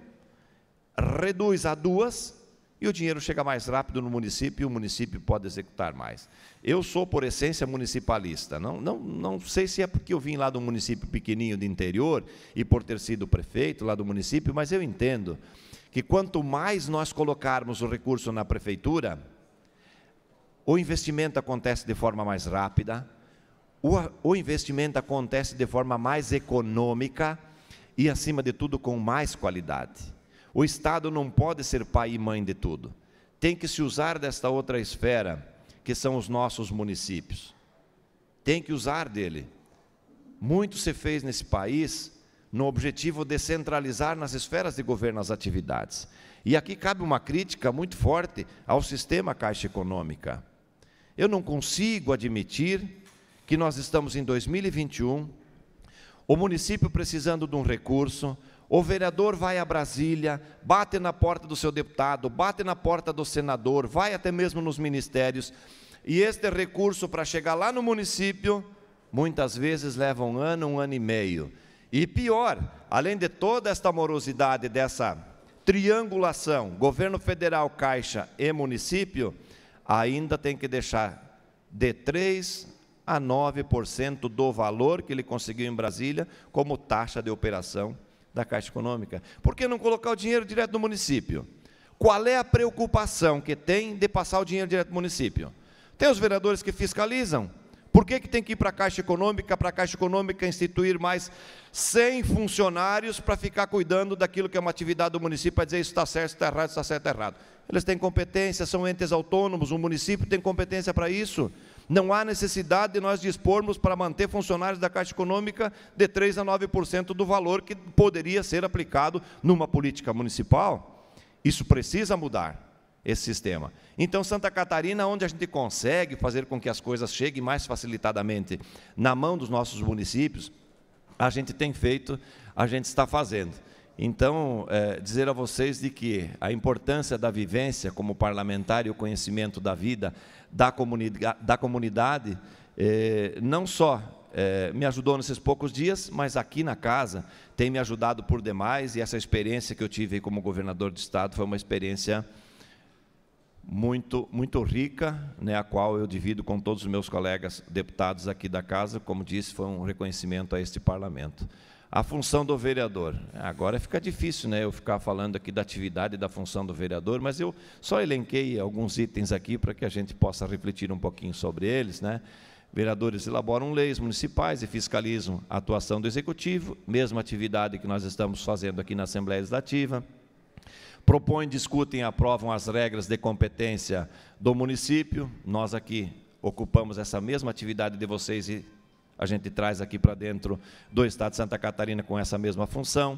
reduz a duas e o dinheiro chega mais rápido no município e o município pode executar mais. Eu sou, por essência, municipalista. Não, não, não sei se é porque eu vim lá do município pequenininho de interior e por ter sido prefeito lá do município, mas eu entendo que quanto mais nós colocarmos o recurso na prefeitura, o investimento acontece de forma mais rápida, o, o investimento acontece de forma mais econômica e, acima de tudo, com mais qualidade. O Estado não pode ser pai e mãe de tudo. Tem que se usar desta outra esfera, que são os nossos municípios. Tem que usar dele. Muito se fez nesse país no objetivo de centralizar nas esferas de governo as atividades. E aqui cabe uma crítica muito forte ao sistema Caixa Econômica. Eu não consigo admitir que nós estamos em 2021, o município precisando de um recurso, o vereador vai a Brasília, bate na porta do seu deputado, bate na porta do senador, vai até mesmo nos ministérios. E este recurso para chegar lá no município, muitas vezes leva um ano, um ano e meio. E pior, além de toda esta morosidade dessa triangulação, governo federal, caixa e município, ainda tem que deixar de 3 a 9% do valor que ele conseguiu em Brasília como taxa de operação da Caixa Econômica. Por que não colocar o dinheiro direto no município? Qual é a preocupação que tem de passar o dinheiro direto no município? Tem os vereadores que fiscalizam. Por que, que tem que ir para a Caixa Econômica, para a Caixa Econômica instituir mais 100 funcionários para ficar cuidando daquilo que é uma atividade do município, para dizer isso está certo, está errado, está certo, está errado? Eles têm competência, são entes autônomos, o município tem competência para isso. Não há necessidade de nós dispormos para manter funcionários da Caixa Econômica de 3 a 9% do valor que poderia ser aplicado numa política municipal. Isso precisa mudar esse sistema. Então, Santa Catarina, onde a gente consegue fazer com que as coisas cheguem mais facilitadamente na mão dos nossos municípios, a gente tem feito, a gente está fazendo. Então, é, dizer a vocês de que a importância da vivência como parlamentar e o conhecimento da vida da comunidade, da eh, comunidade não só eh, me ajudou nesses poucos dias, mas aqui na casa tem me ajudado por demais, e essa experiência que eu tive como governador de Estado foi uma experiência muito, muito rica, né, a qual eu divido com todos os meus colegas deputados aqui da casa, como disse, foi um reconhecimento a este parlamento. A função do vereador. Agora fica difícil, né? Eu ficar falando aqui da atividade e da função do vereador, mas eu só elenquei alguns itens aqui para que a gente possa refletir um pouquinho sobre eles, né? Vereadores elaboram leis municipais e fiscalizam a atuação do executivo, mesma atividade que nós estamos fazendo aqui na Assembleia Legislativa propõem, discutem e aprovam as regras de competência do município. Nós aqui ocupamos essa mesma atividade de vocês e a gente traz aqui para dentro do Estado de Santa Catarina com essa mesma função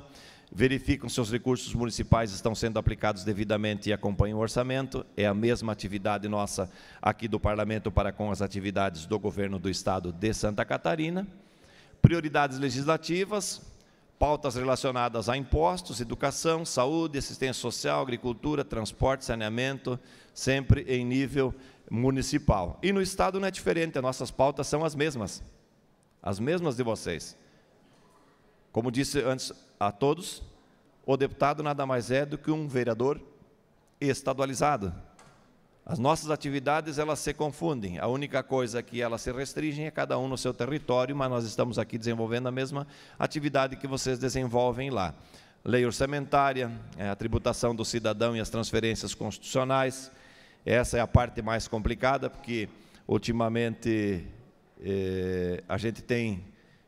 verificam se os recursos municipais estão sendo aplicados devidamente e acompanham o orçamento. É a mesma atividade nossa aqui do Parlamento para com as atividades do Governo do Estado de Santa Catarina. Prioridades legislativas, pautas relacionadas a impostos, educação, saúde, assistência social, agricultura, transporte, saneamento, sempre em nível municipal. E no Estado não é diferente, as nossas pautas são as mesmas as mesmas de vocês. Como disse antes a todos, o deputado nada mais é do que um vereador estadualizado. As nossas atividades elas se confundem. A única coisa é que elas se restringem é cada um no seu território, mas nós estamos aqui desenvolvendo a mesma atividade que vocês desenvolvem lá. Lei orçamentária, é, a tributação do cidadão e as transferências constitucionais. Essa é a parte mais complicada, porque ultimamente é, a gente tem,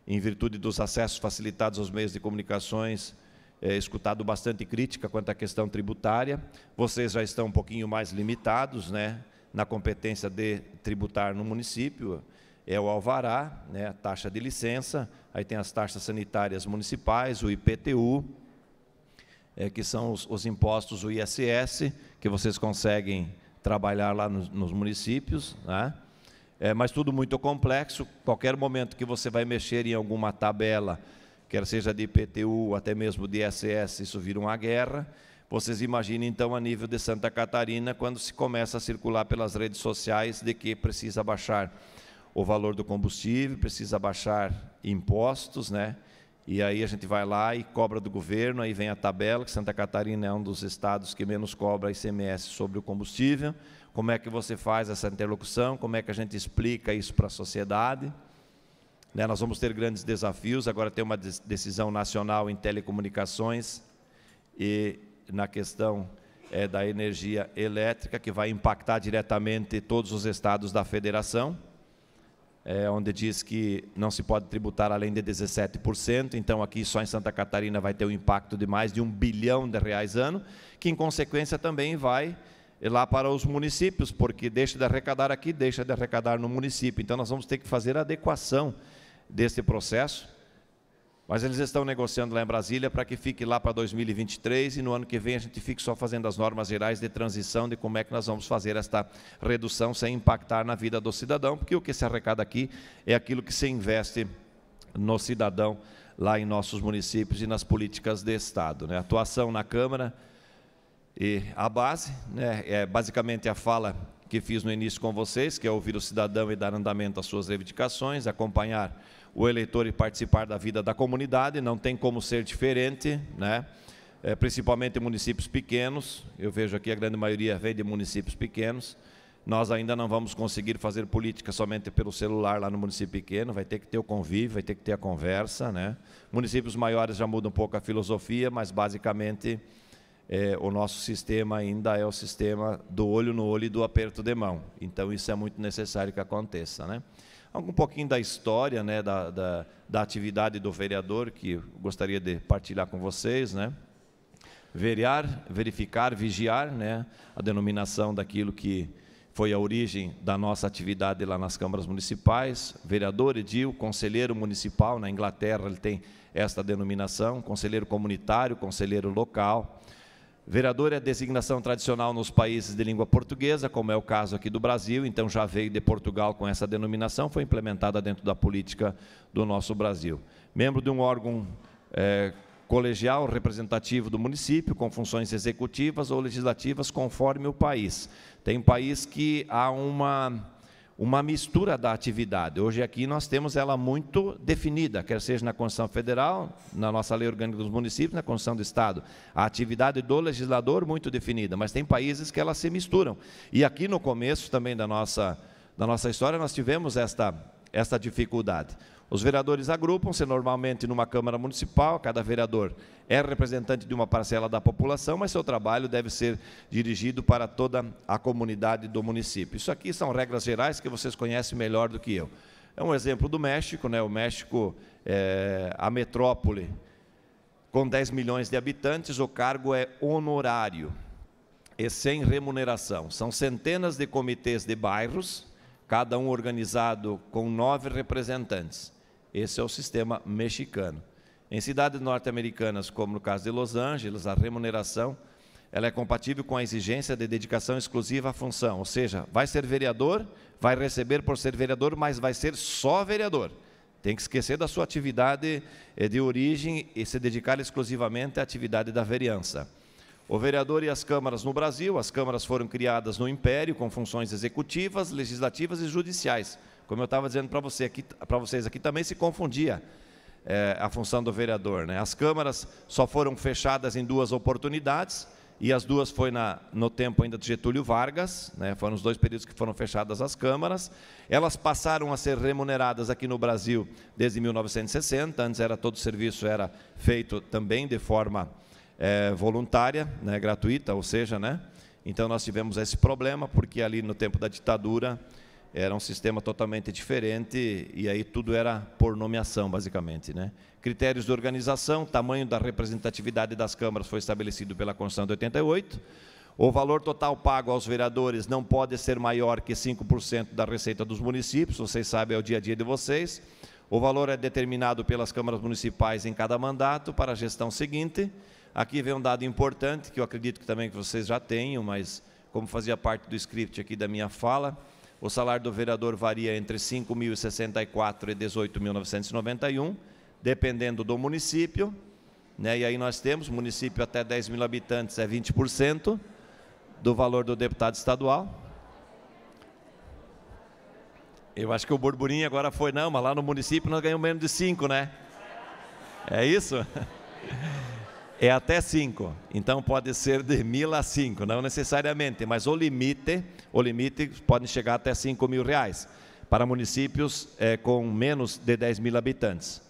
em virtude dos acessos facilitados aos meios de comunicações, é, escutado bastante crítica quanto à questão tributária. Vocês já estão um pouquinho mais limitados né, na competência de tributar no município. É o alvará, né, a taxa de licença, aí tem as taxas sanitárias municipais, o IPTU, é, que são os, os, impostos, o ISS, que vocês conseguem trabalhar lá nos, nos municípios. Né? é, mas tudo muito complexo. Qualquer momento que você vai mexer em alguma tabela, quer seja de IPTU, até mesmo de ISS, isso vira uma guerra. Vocês imaginem, então, a nível de Santa Catarina, quando se começa a circular pelas redes sociais de que precisa baixar o valor do combustível, precisa baixar impostos, né? E aí a gente vai lá e cobra do governo, aí vem a tabela, que Santa Catarina é um dos estados que menos cobra ICMS sobre o combustível. Como é que você faz essa interlocução? Como é que a gente explica isso para a sociedade? Né, nós vamos ter grandes desafios. Agora tem uma decisão nacional em telecomunicações e na questão é, da energia elétrica, que vai impactar diretamente todos os estados da federação, é, onde diz que não se pode tributar além de 17%. Então, aqui só em Santa Catarina vai ter um impacto de mais de um bilhão de reais ano, que em consequência também vai lá para os municípios, porque deixa de arrecadar aqui, deixa de arrecadar no município. Então nós vamos ter que fazer a adequação desse processo. Mas eles estão negociando lá em Brasília para que fique lá para 2023 e no ano que vem a gente fique só fazendo as normas gerais de transição de como é que nós vamos fazer esta redução sem impactar na vida do cidadão, porque o que se arrecada aqui é aquilo que se investe no cidadão lá em nossos municípios e nas políticas de Estado. Né? Atuação na Câmara, e a base, né, é basicamente a fala que fiz no início com vocês, que é ouvir o cidadão e dar andamento às suas reivindicações, acompanhar o eleitor e participar da vida da comunidade, não tem como ser diferente, né? É, principalmente em municípios pequenos, eu vejo aqui a grande maioria vem de municípios pequenos, nós ainda não vamos conseguir fazer política somente pelo celular lá no município pequeno, vai ter que ter o convívio, vai ter que ter a conversa. Né? Municípios maiores já mudam um pouco a filosofia, mas basicamente é, o nosso sistema ainda é o sistema do olho no olho e do aperto de mão. Então, isso é muito necessário que aconteça. Né? Um pouquinho da história né, da, da, da atividade do vereador, que eu gostaria de partilhar com vocês. Né? Veriar, verificar, vigiar, né? a denominação daquilo que foi a origem da nossa atividade lá nas câmaras municipais. Vereador Edil, conselheiro municipal, na Inglaterra ele tem esta denominação, conselheiro comunitário, conselheiro local. Vereador é designação tradicional nos países de língua portuguesa, como é o caso aqui do Brasil, então já veio de Portugal com essa denominação, foi implementada dentro da política do nosso Brasil. Membro de um órgão é, colegial representativo do município, com funções executivas ou legislativas, conforme o país. Tem um país que há uma uma mistura da atividade. Hoje aqui nós temos ela muito definida, quer seja na Constituição Federal, na nossa Lei Orgânica dos Municípios, na Constituição do Estado. A atividade do legislador muito definida, mas tem países que elas se misturam. E aqui no começo também da nossa, da nossa história nós tivemos esta, esta dificuldade. Os vereadores agrupam-se normalmente numa Câmara Municipal, cada vereador é representante de uma parcela da população, mas seu trabalho deve ser dirigido para toda a comunidade do município. Isso aqui são regras gerais que vocês conhecem melhor do que eu. É um exemplo do México, né? o México, é, a metrópole, com 10 milhões de habitantes, o cargo é honorário e sem remuneração. São centenas de comitês de bairros, cada um organizado com nove representantes. Esse é o sistema mexicano. Em cidades norte-americanas, como no caso de Los Angeles, a remuneração ela é compatível com a exigência de dedicação exclusiva à função, ou seja, vai ser vereador, vai receber por ser vereador, mas vai ser só vereador. Tem que esquecer da sua atividade eh, de origem e se dedicar exclusivamente à atividade da vereança. O vereador e as câmaras no Brasil, as câmaras foram criadas no Império com funções executivas, legislativas e judiciais como eu estava dizendo para você aqui, vocês aqui, também se confundia é, a função do vereador. Né? As câmaras só foram fechadas em duas oportunidades, e as duas foi na, no tempo ainda de Getúlio Vargas, né? foram os dois períodos que foram fechadas as câmaras. Elas passaram a ser remuneradas aqui no Brasil desde 1960, antes era todo o serviço era feito também de forma é, voluntária, né? gratuita, ou seja, né? então nós tivemos esse problema, porque ali no tempo da ditadura era um sistema totalmente diferente e aí tudo era por nomeação, basicamente. Né? Critérios de organização, tamanho da representatividade das câmaras foi estabelecido pela Constituição de 88. O valor total pago aos vereadores não pode ser maior que 5% da receita dos municípios, vocês sabem, é o dia a dia de vocês. O valor é determinado pelas câmaras municipais em cada mandato para a gestão seguinte. Aqui vem um dado importante, que eu acredito que também que vocês já tenham, mas como fazia parte do script aqui da minha fala, o salário do vereador varia entre 5.064 e 18.991, dependendo do município. Né? E aí nós temos, município até 10 mil habitantes é 20% do valor do deputado estadual. Eu acho que o burburinho agora foi, não, mas lá no município nós ganhamos menos de 5, né? É isso? É até 5. Então pode ser de mil a 5, não necessariamente, mas o limite o limite pode chegar até 5 mil reais para municípios é, com menos de 10 mil habitantes.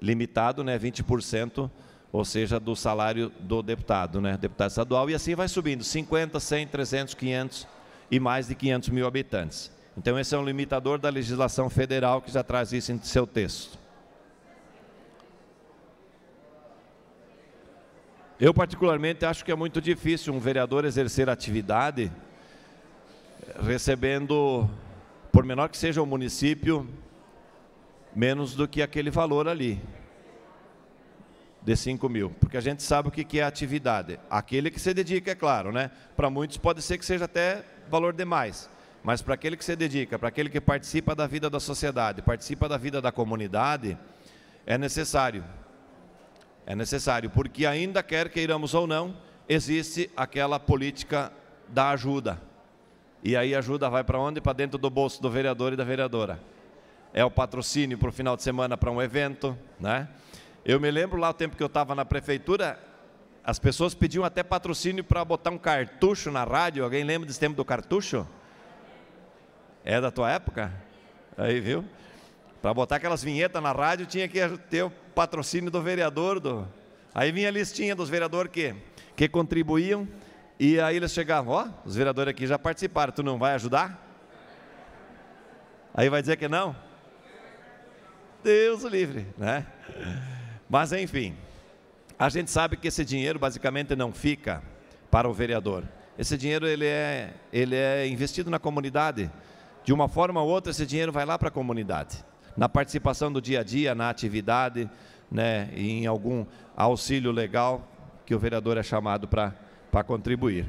Limitado, né, 20%, ou seja, do salário do deputado, né, deputado estadual, e assim vai subindo, 50, 100, 300, 500 e mais de 500 mil habitantes. Então, esse é um limitador da legislação federal que já traz isso em seu texto. Eu, particularmente, acho que é muito difícil um vereador exercer atividade recebendo, por menor que seja o município, menos do que aquele valor ali, de 5 mil. Porque a gente sabe o que é atividade. Aquele que se dedica, é claro, né? Para muitos pode ser que seja até valor demais. Mas para aquele que se dedica, para aquele que participa da vida da sociedade, participa da vida da comunidade, é necessário. É necessário, porque ainda quer queiramos ou não, existe aquela política da ajuda e aí a ajuda vai para onde? Para dentro do bolso do vereador e da vereadora. É o patrocínio para o final de semana para um evento, né? Eu me lembro lá o tempo que eu estava na prefeitura, as pessoas pediam até patrocínio para botar um cartucho na rádio. Alguém lembra desse tempo do cartucho? É da tua época? Aí, viu? Para botar aquelas vinhetas na rádio, tinha que ter o patrocínio do vereador. Do... Aí vinha a listinha dos vereadores que, que contribuíam e aí eles chegavam, ó, os vereadores aqui já participaram, tu não vai ajudar? Aí vai dizer que não? Deus livre, né? Mas enfim, a gente sabe que esse dinheiro basicamente não fica para o vereador. Esse dinheiro ele é, ele é investido na comunidade. De uma forma ou outra, esse dinheiro vai lá para a comunidade. Na participação do dia a dia, na atividade, né, em algum auxílio legal que o vereador é chamado para para contribuir.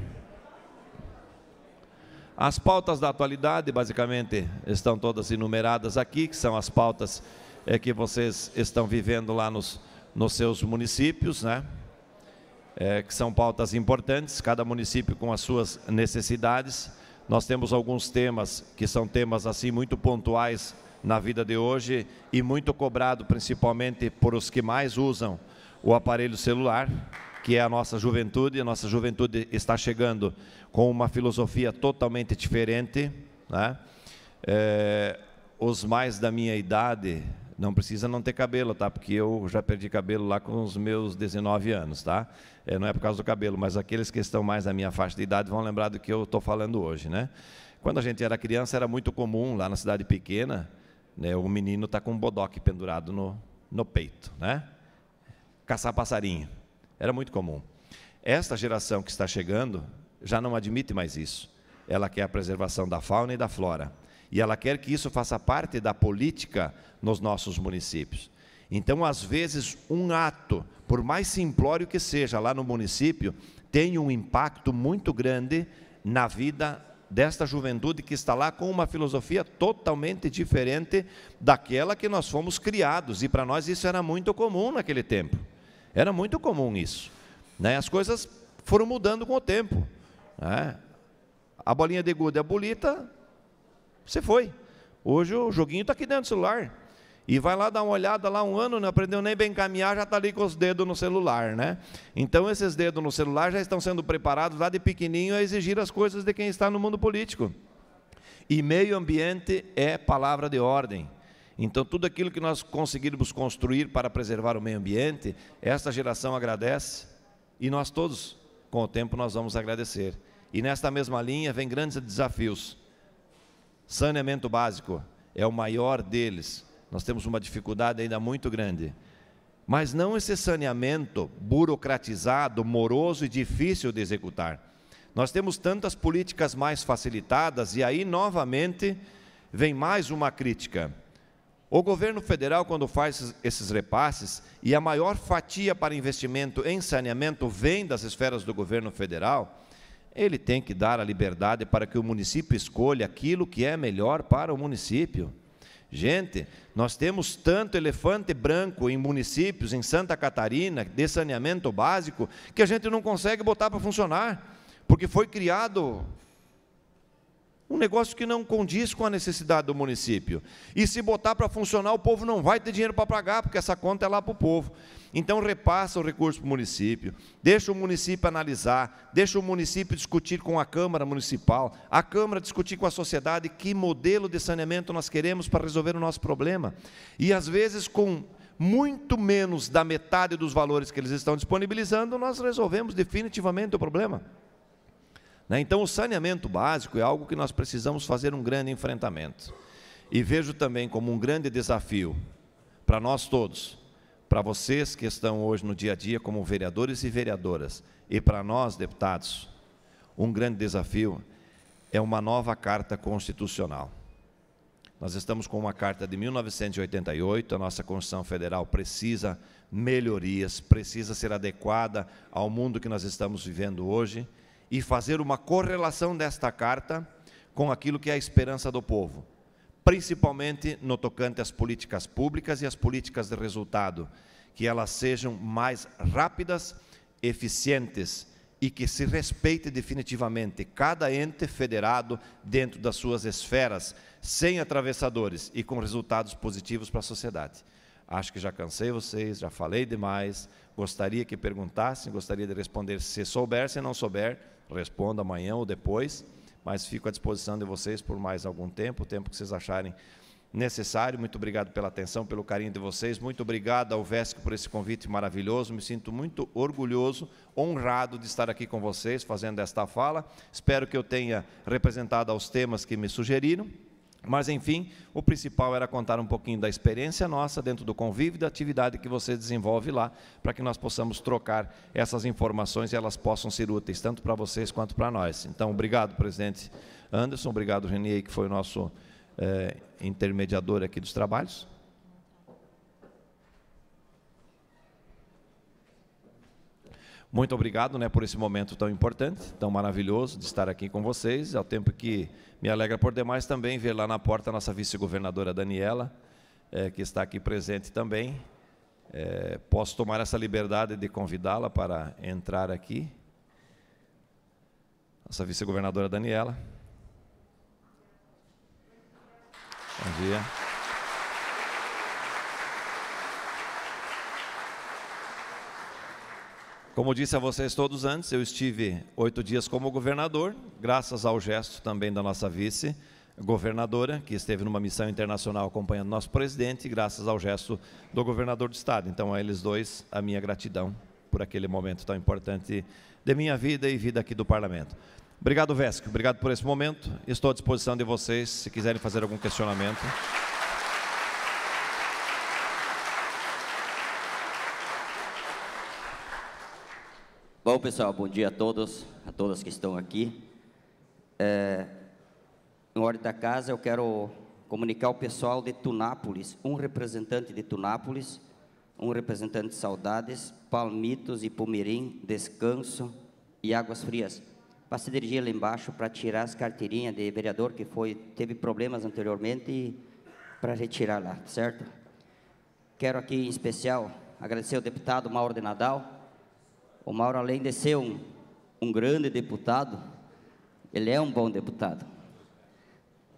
As pautas da atualidade, basicamente, estão todas enumeradas aqui, que são as pautas é, que vocês estão vivendo lá nos, nos seus municípios, né? É, que são pautas importantes, cada município com as suas necessidades. Nós temos alguns temas que são temas assim muito pontuais na vida de hoje e muito cobrado principalmente por os que mais usam o aparelho celular que é a nossa juventude. A nossa juventude está chegando com uma filosofia totalmente diferente. Né? É, os mais da minha idade não precisa não ter cabelo, tá? Porque eu já perdi cabelo lá com os meus 19 anos, tá? É, não é por causa do cabelo, mas aqueles que estão mais na minha faixa de idade vão lembrar do que eu estou falando hoje, né? Quando a gente era criança era muito comum lá na cidade pequena, né? O menino tá com um bodoque pendurado no, no peito, né? Caçar passarinho. Era muito comum. Esta geração que está chegando já não admite mais isso. Ela quer a preservação da fauna e da flora. E ela quer que isso faça parte da política nos nossos municípios. Então, às vezes, um ato, por mais simplório que seja lá no município, tem um impacto muito grande na vida desta juventude que está lá com uma filosofia totalmente diferente daquela que nós fomos criados. E para nós isso era muito comum naquele tempo. Era muito comum isso. Né? As coisas foram mudando com o tempo. Né? A bolinha de gude, a é bolita, você foi. Hoje o joguinho está aqui dentro do celular. E vai lá dar uma olhada, lá um ano, não aprendeu nem bem caminhar, já está ali com os dedos no celular, né? Então esses dedos no celular já estão sendo preparados lá de pequenininho a exigir as coisas de quem está no mundo político. E meio ambiente é palavra de ordem. Então, tudo aquilo que nós conseguirmos construir para preservar o meio ambiente, esta geração agradece e nós todos, com o tempo, nós vamos agradecer. E nesta mesma linha vem grandes desafios. Saneamento básico é o maior deles. Nós temos uma dificuldade ainda muito grande. Mas não esse saneamento burocratizado, moroso e difícil de executar. Nós temos tantas políticas mais facilitadas e aí novamente vem mais uma crítica o governo federal, quando faz esses repasses, e a maior fatia para investimento em saneamento vem das esferas do governo federal, ele tem que dar a liberdade para que o município escolha aquilo que é melhor para o município. Gente, nós temos tanto elefante branco em municípios, em Santa Catarina, de saneamento básico, que a gente não consegue botar para funcionar, porque foi criado um negócio que não condiz com a necessidade do município. E se botar para funcionar, o povo não vai ter dinheiro para pagar, porque essa conta é lá para o povo. Então, repassa o recurso para o município, deixa o município analisar, deixa o município discutir com a Câmara Municipal, a Câmara discutir com a sociedade que modelo de saneamento nós queremos para resolver o nosso problema. E, às vezes, com muito menos da metade dos valores que eles estão disponibilizando, nós resolvemos definitivamente o problema. Né? Então, o saneamento básico é algo que nós precisamos fazer um grande enfrentamento. E vejo também como um grande desafio para nós todos, para vocês que estão hoje no dia a dia como vereadores e vereadoras, e para nós, deputados, um grande desafio é uma nova carta constitucional. Nós estamos com uma carta de 1988, a nossa Constituição Federal precisa melhorias, precisa ser adequada ao mundo que nós estamos vivendo hoje e fazer uma correlação desta carta com aquilo que é a esperança do povo, principalmente no tocante às políticas públicas e às políticas de resultado, que elas sejam mais rápidas, eficientes e que se respeite definitivamente cada ente federado dentro das suas esferas, sem atravessadores e com resultados positivos para a sociedade. Acho que já cansei vocês, já falei demais. Gostaria que perguntassem, gostaria de responder se souber, se não souber, respondo amanhã ou depois, mas fico à disposição de vocês por mais algum tempo, o tempo que vocês acharem necessário. Muito obrigado pela atenção, pelo carinho de vocês. Muito obrigado ao Vesco por esse convite maravilhoso. Me sinto muito orgulhoso, honrado de estar aqui com vocês fazendo esta fala. Espero que eu tenha representado aos temas que me sugeriram mas, enfim, o principal era contar um pouquinho da experiência nossa dentro do convívio, da atividade que você desenvolve lá, para que nós possamos trocar essas informações e elas possam ser úteis, tanto para vocês quanto para nós. Então, obrigado, presidente Anderson, obrigado, Renier, que foi o nosso é, intermediador aqui dos trabalhos. Muito obrigado né, por esse momento tão importante, tão maravilhoso de estar aqui com vocês, ao é tempo que me alegra por demais também ver lá na porta a nossa vice-governadora Daniela, é, que está aqui presente também. É, posso tomar essa liberdade de convidá-la para entrar aqui. Nossa vice-governadora Daniela. Bom dia. Como disse a vocês todos antes, eu estive oito dias como governador, graças ao gesto também da nossa vice-governadora, que esteve numa missão internacional acompanhando nosso presidente, e graças ao gesto do governador do Estado. Então, a eles dois, a minha gratidão por aquele momento tão importante de minha vida e vida aqui do Parlamento. Obrigado, Vesco. Obrigado por esse momento. Estou à disposição de vocês, se quiserem fazer algum questionamento. Bom, pessoal, bom dia a todos, a todas que estão aqui. É, em ordem da casa, eu quero comunicar ao pessoal de Tunápolis, um representante de Tunápolis, um representante de Saudades, Palmitos e Pumirim, Descanso e Águas Frias. Para se dirigir lá embaixo para tirar as carteirinhas de vereador que foi teve problemas anteriormente e para retirar lá, certo? Quero aqui em especial agradecer ao deputado Mauro de Nadal, o Mauro, além de ser um, um grande deputado, ele é um bom deputado.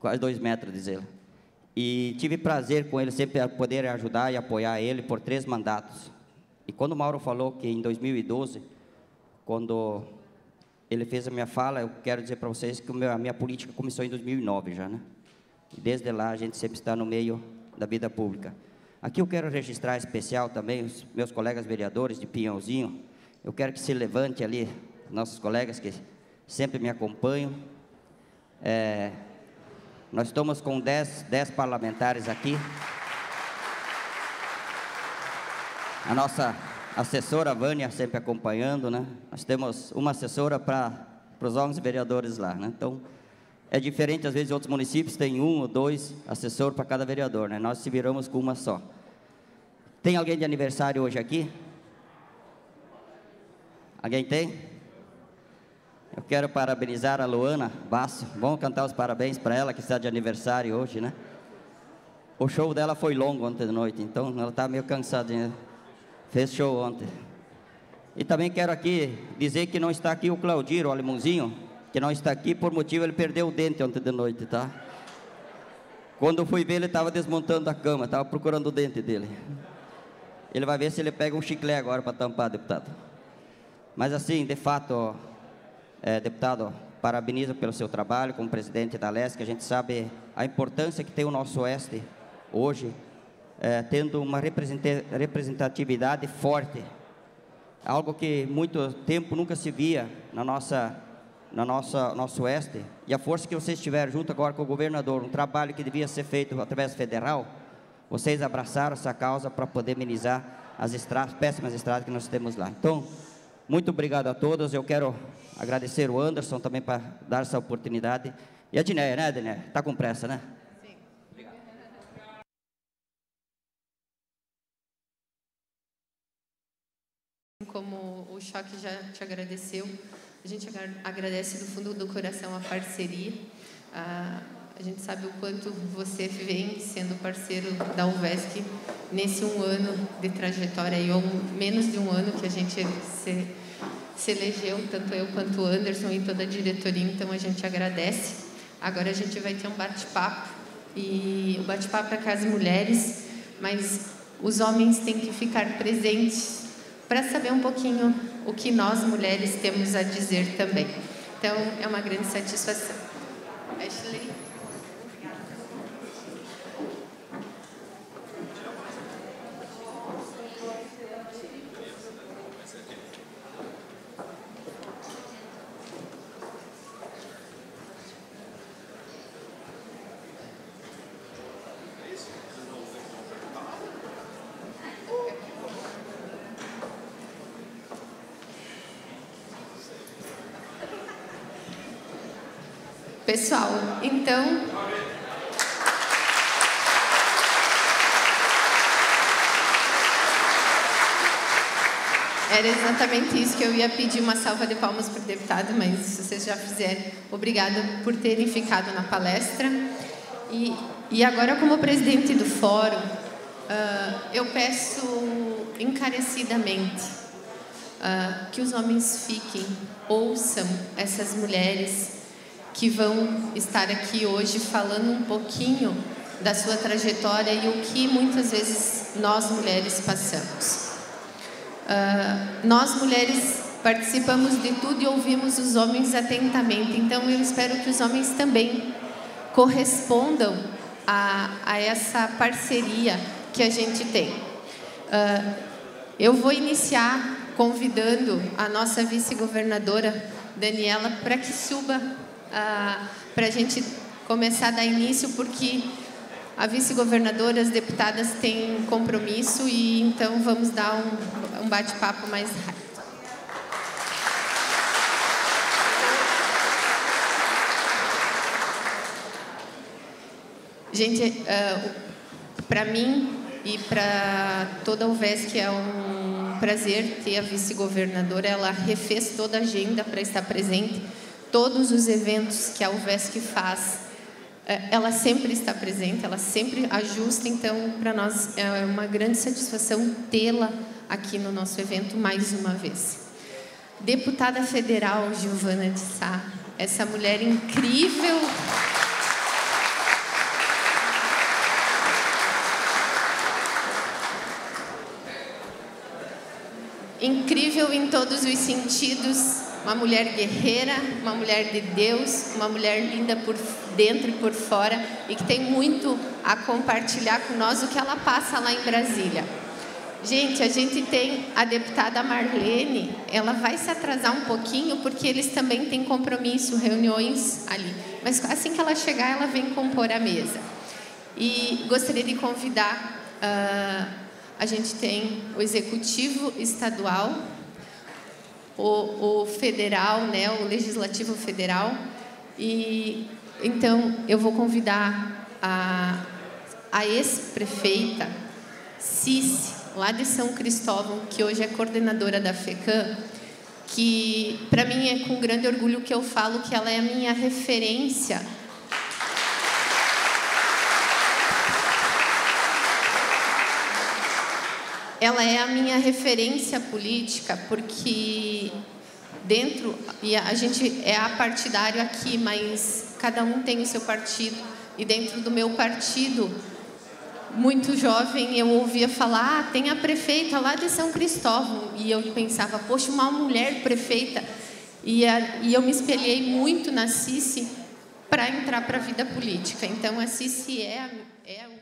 Quase dois metros, diz ele. E tive prazer com ele sempre poder ajudar e apoiar ele por três mandatos. E quando o Mauro falou que em 2012, quando ele fez a minha fala, eu quero dizer para vocês que a minha política começou em 2009 já, né? E desde lá a gente sempre está no meio da vida pública. Aqui eu quero registrar especial também os meus colegas vereadores de Pinhãozinho, eu quero que se levante ali nossos colegas que sempre me acompanham. É, nós estamos com 10, parlamentares aqui. A nossa assessora Vânia sempre acompanhando, né? Nós temos uma assessora para os 11 vereadores lá, né? Então, é diferente, às vezes, outros municípios tem um ou dois assessor para cada vereador, né? Nós se viramos com uma só. Tem alguém de aniversário hoje aqui? Alguém tem? Eu quero parabenizar a Luana Basso. Vamos cantar os parabéns para ela, que está de aniversário hoje, né? O show dela foi longo ontem de noite, então ela está meio cansada. Fez show ontem. E também quero aqui dizer que não está aqui o Claudir, o alemãozinho, que não está aqui por motivo ele perdeu o dente ontem de noite, tá? Quando eu fui ver, ele estava desmontando a cama, estava procurando o dente dele. Ele vai ver se ele pega um chiclete agora para tampar, deputado. Mas assim, de fato, é, deputado, parabenizo pelo seu trabalho como presidente da LESC. A gente sabe a importância que tem o nosso Oeste hoje, é, tendo uma representatividade forte. Algo que muito tempo nunca se via na nossa, na nossa nosso Oeste. E a força que vocês tiveram junto agora com o governador, um trabalho que devia ser feito através federal, vocês abraçaram essa causa para poder minimizar as estradas, péssimas estradas que nós temos lá. Então, muito obrigado a todos. Eu quero agradecer o Anderson também para dar essa oportunidade. E a Dineia, né, Dineia? Está com pressa, né? Sim. Obrigada. Como o Choque já te agradeceu, a gente agradece do fundo do coração a parceria, a a gente sabe o quanto você vem sendo parceiro da UVESC nesse um ano de trajetória, ou menos de um ano que a gente se, se elegeu, tanto eu quanto o Anderson e toda a diretoria, então a gente agradece. Agora a gente vai ter um bate-papo, e o bate-papo é com as mulheres, mas os homens têm que ficar presentes para saber um pouquinho o que nós mulheres temos a dizer também. Então, é uma grande satisfação. Ashley. então. Era exatamente isso que eu ia pedir uma salva de palmas para o deputado, mas se vocês já fizeram, obrigada por terem ficado na palestra. E, e agora, como presidente do fórum, uh, eu peço encarecidamente uh, que os homens fiquem, ouçam essas mulheres que vão estar aqui hoje falando um pouquinho da sua trajetória e o que muitas vezes nós mulheres passamos. Uh, nós mulheres participamos de tudo e ouvimos os homens atentamente, então eu espero que os homens também correspondam a, a essa parceria que a gente tem. Uh, eu vou iniciar convidando a nossa vice-governadora Daniela para que suba ah, para a gente começar a dar início, porque a vice-governadora, as deputadas têm compromisso e então vamos dar um, um bate-papo mais rápido. Gente, uh, ah, para mim e para toda a que é um prazer ter a vice-governadora. Ela refez toda a agenda para estar presente todos os eventos que a UVESC faz, é, ela sempre está presente, ela sempre ajusta, então para nós é uma grande satisfação tê-la aqui no nosso evento mais uma vez. Deputada federal Giovana de Sá, essa mulher incrível. incrível em todos os sentidos, uma mulher guerreira, uma mulher de Deus, uma mulher linda por dentro e por fora e que tem muito a compartilhar com nós o que ela passa lá em Brasília. Gente, a gente tem a deputada Marlene, ela vai se atrasar um pouquinho porque eles também têm compromisso, reuniões ali. Mas assim que ela chegar, ela vem compor a mesa. E gostaria de convidar, uh, a gente tem o executivo estadual o, o federal, né, o legislativo federal. E então eu vou convidar a, a ex-prefeita Cici, lá de São Cristóvão, que hoje é coordenadora da FECAM, que para mim é com grande orgulho que eu falo que ela é a minha referência ela é a minha referência política, porque dentro, e a gente é a partidário aqui, mas cada um tem o seu partido, e dentro do meu partido, muito jovem, eu ouvia falar, ah, tem a prefeita lá de São Cristóvão, e eu pensava, poxa, uma mulher prefeita, e, a, e eu me espelhei muito na Cici para entrar para a vida política, então a Cici é, é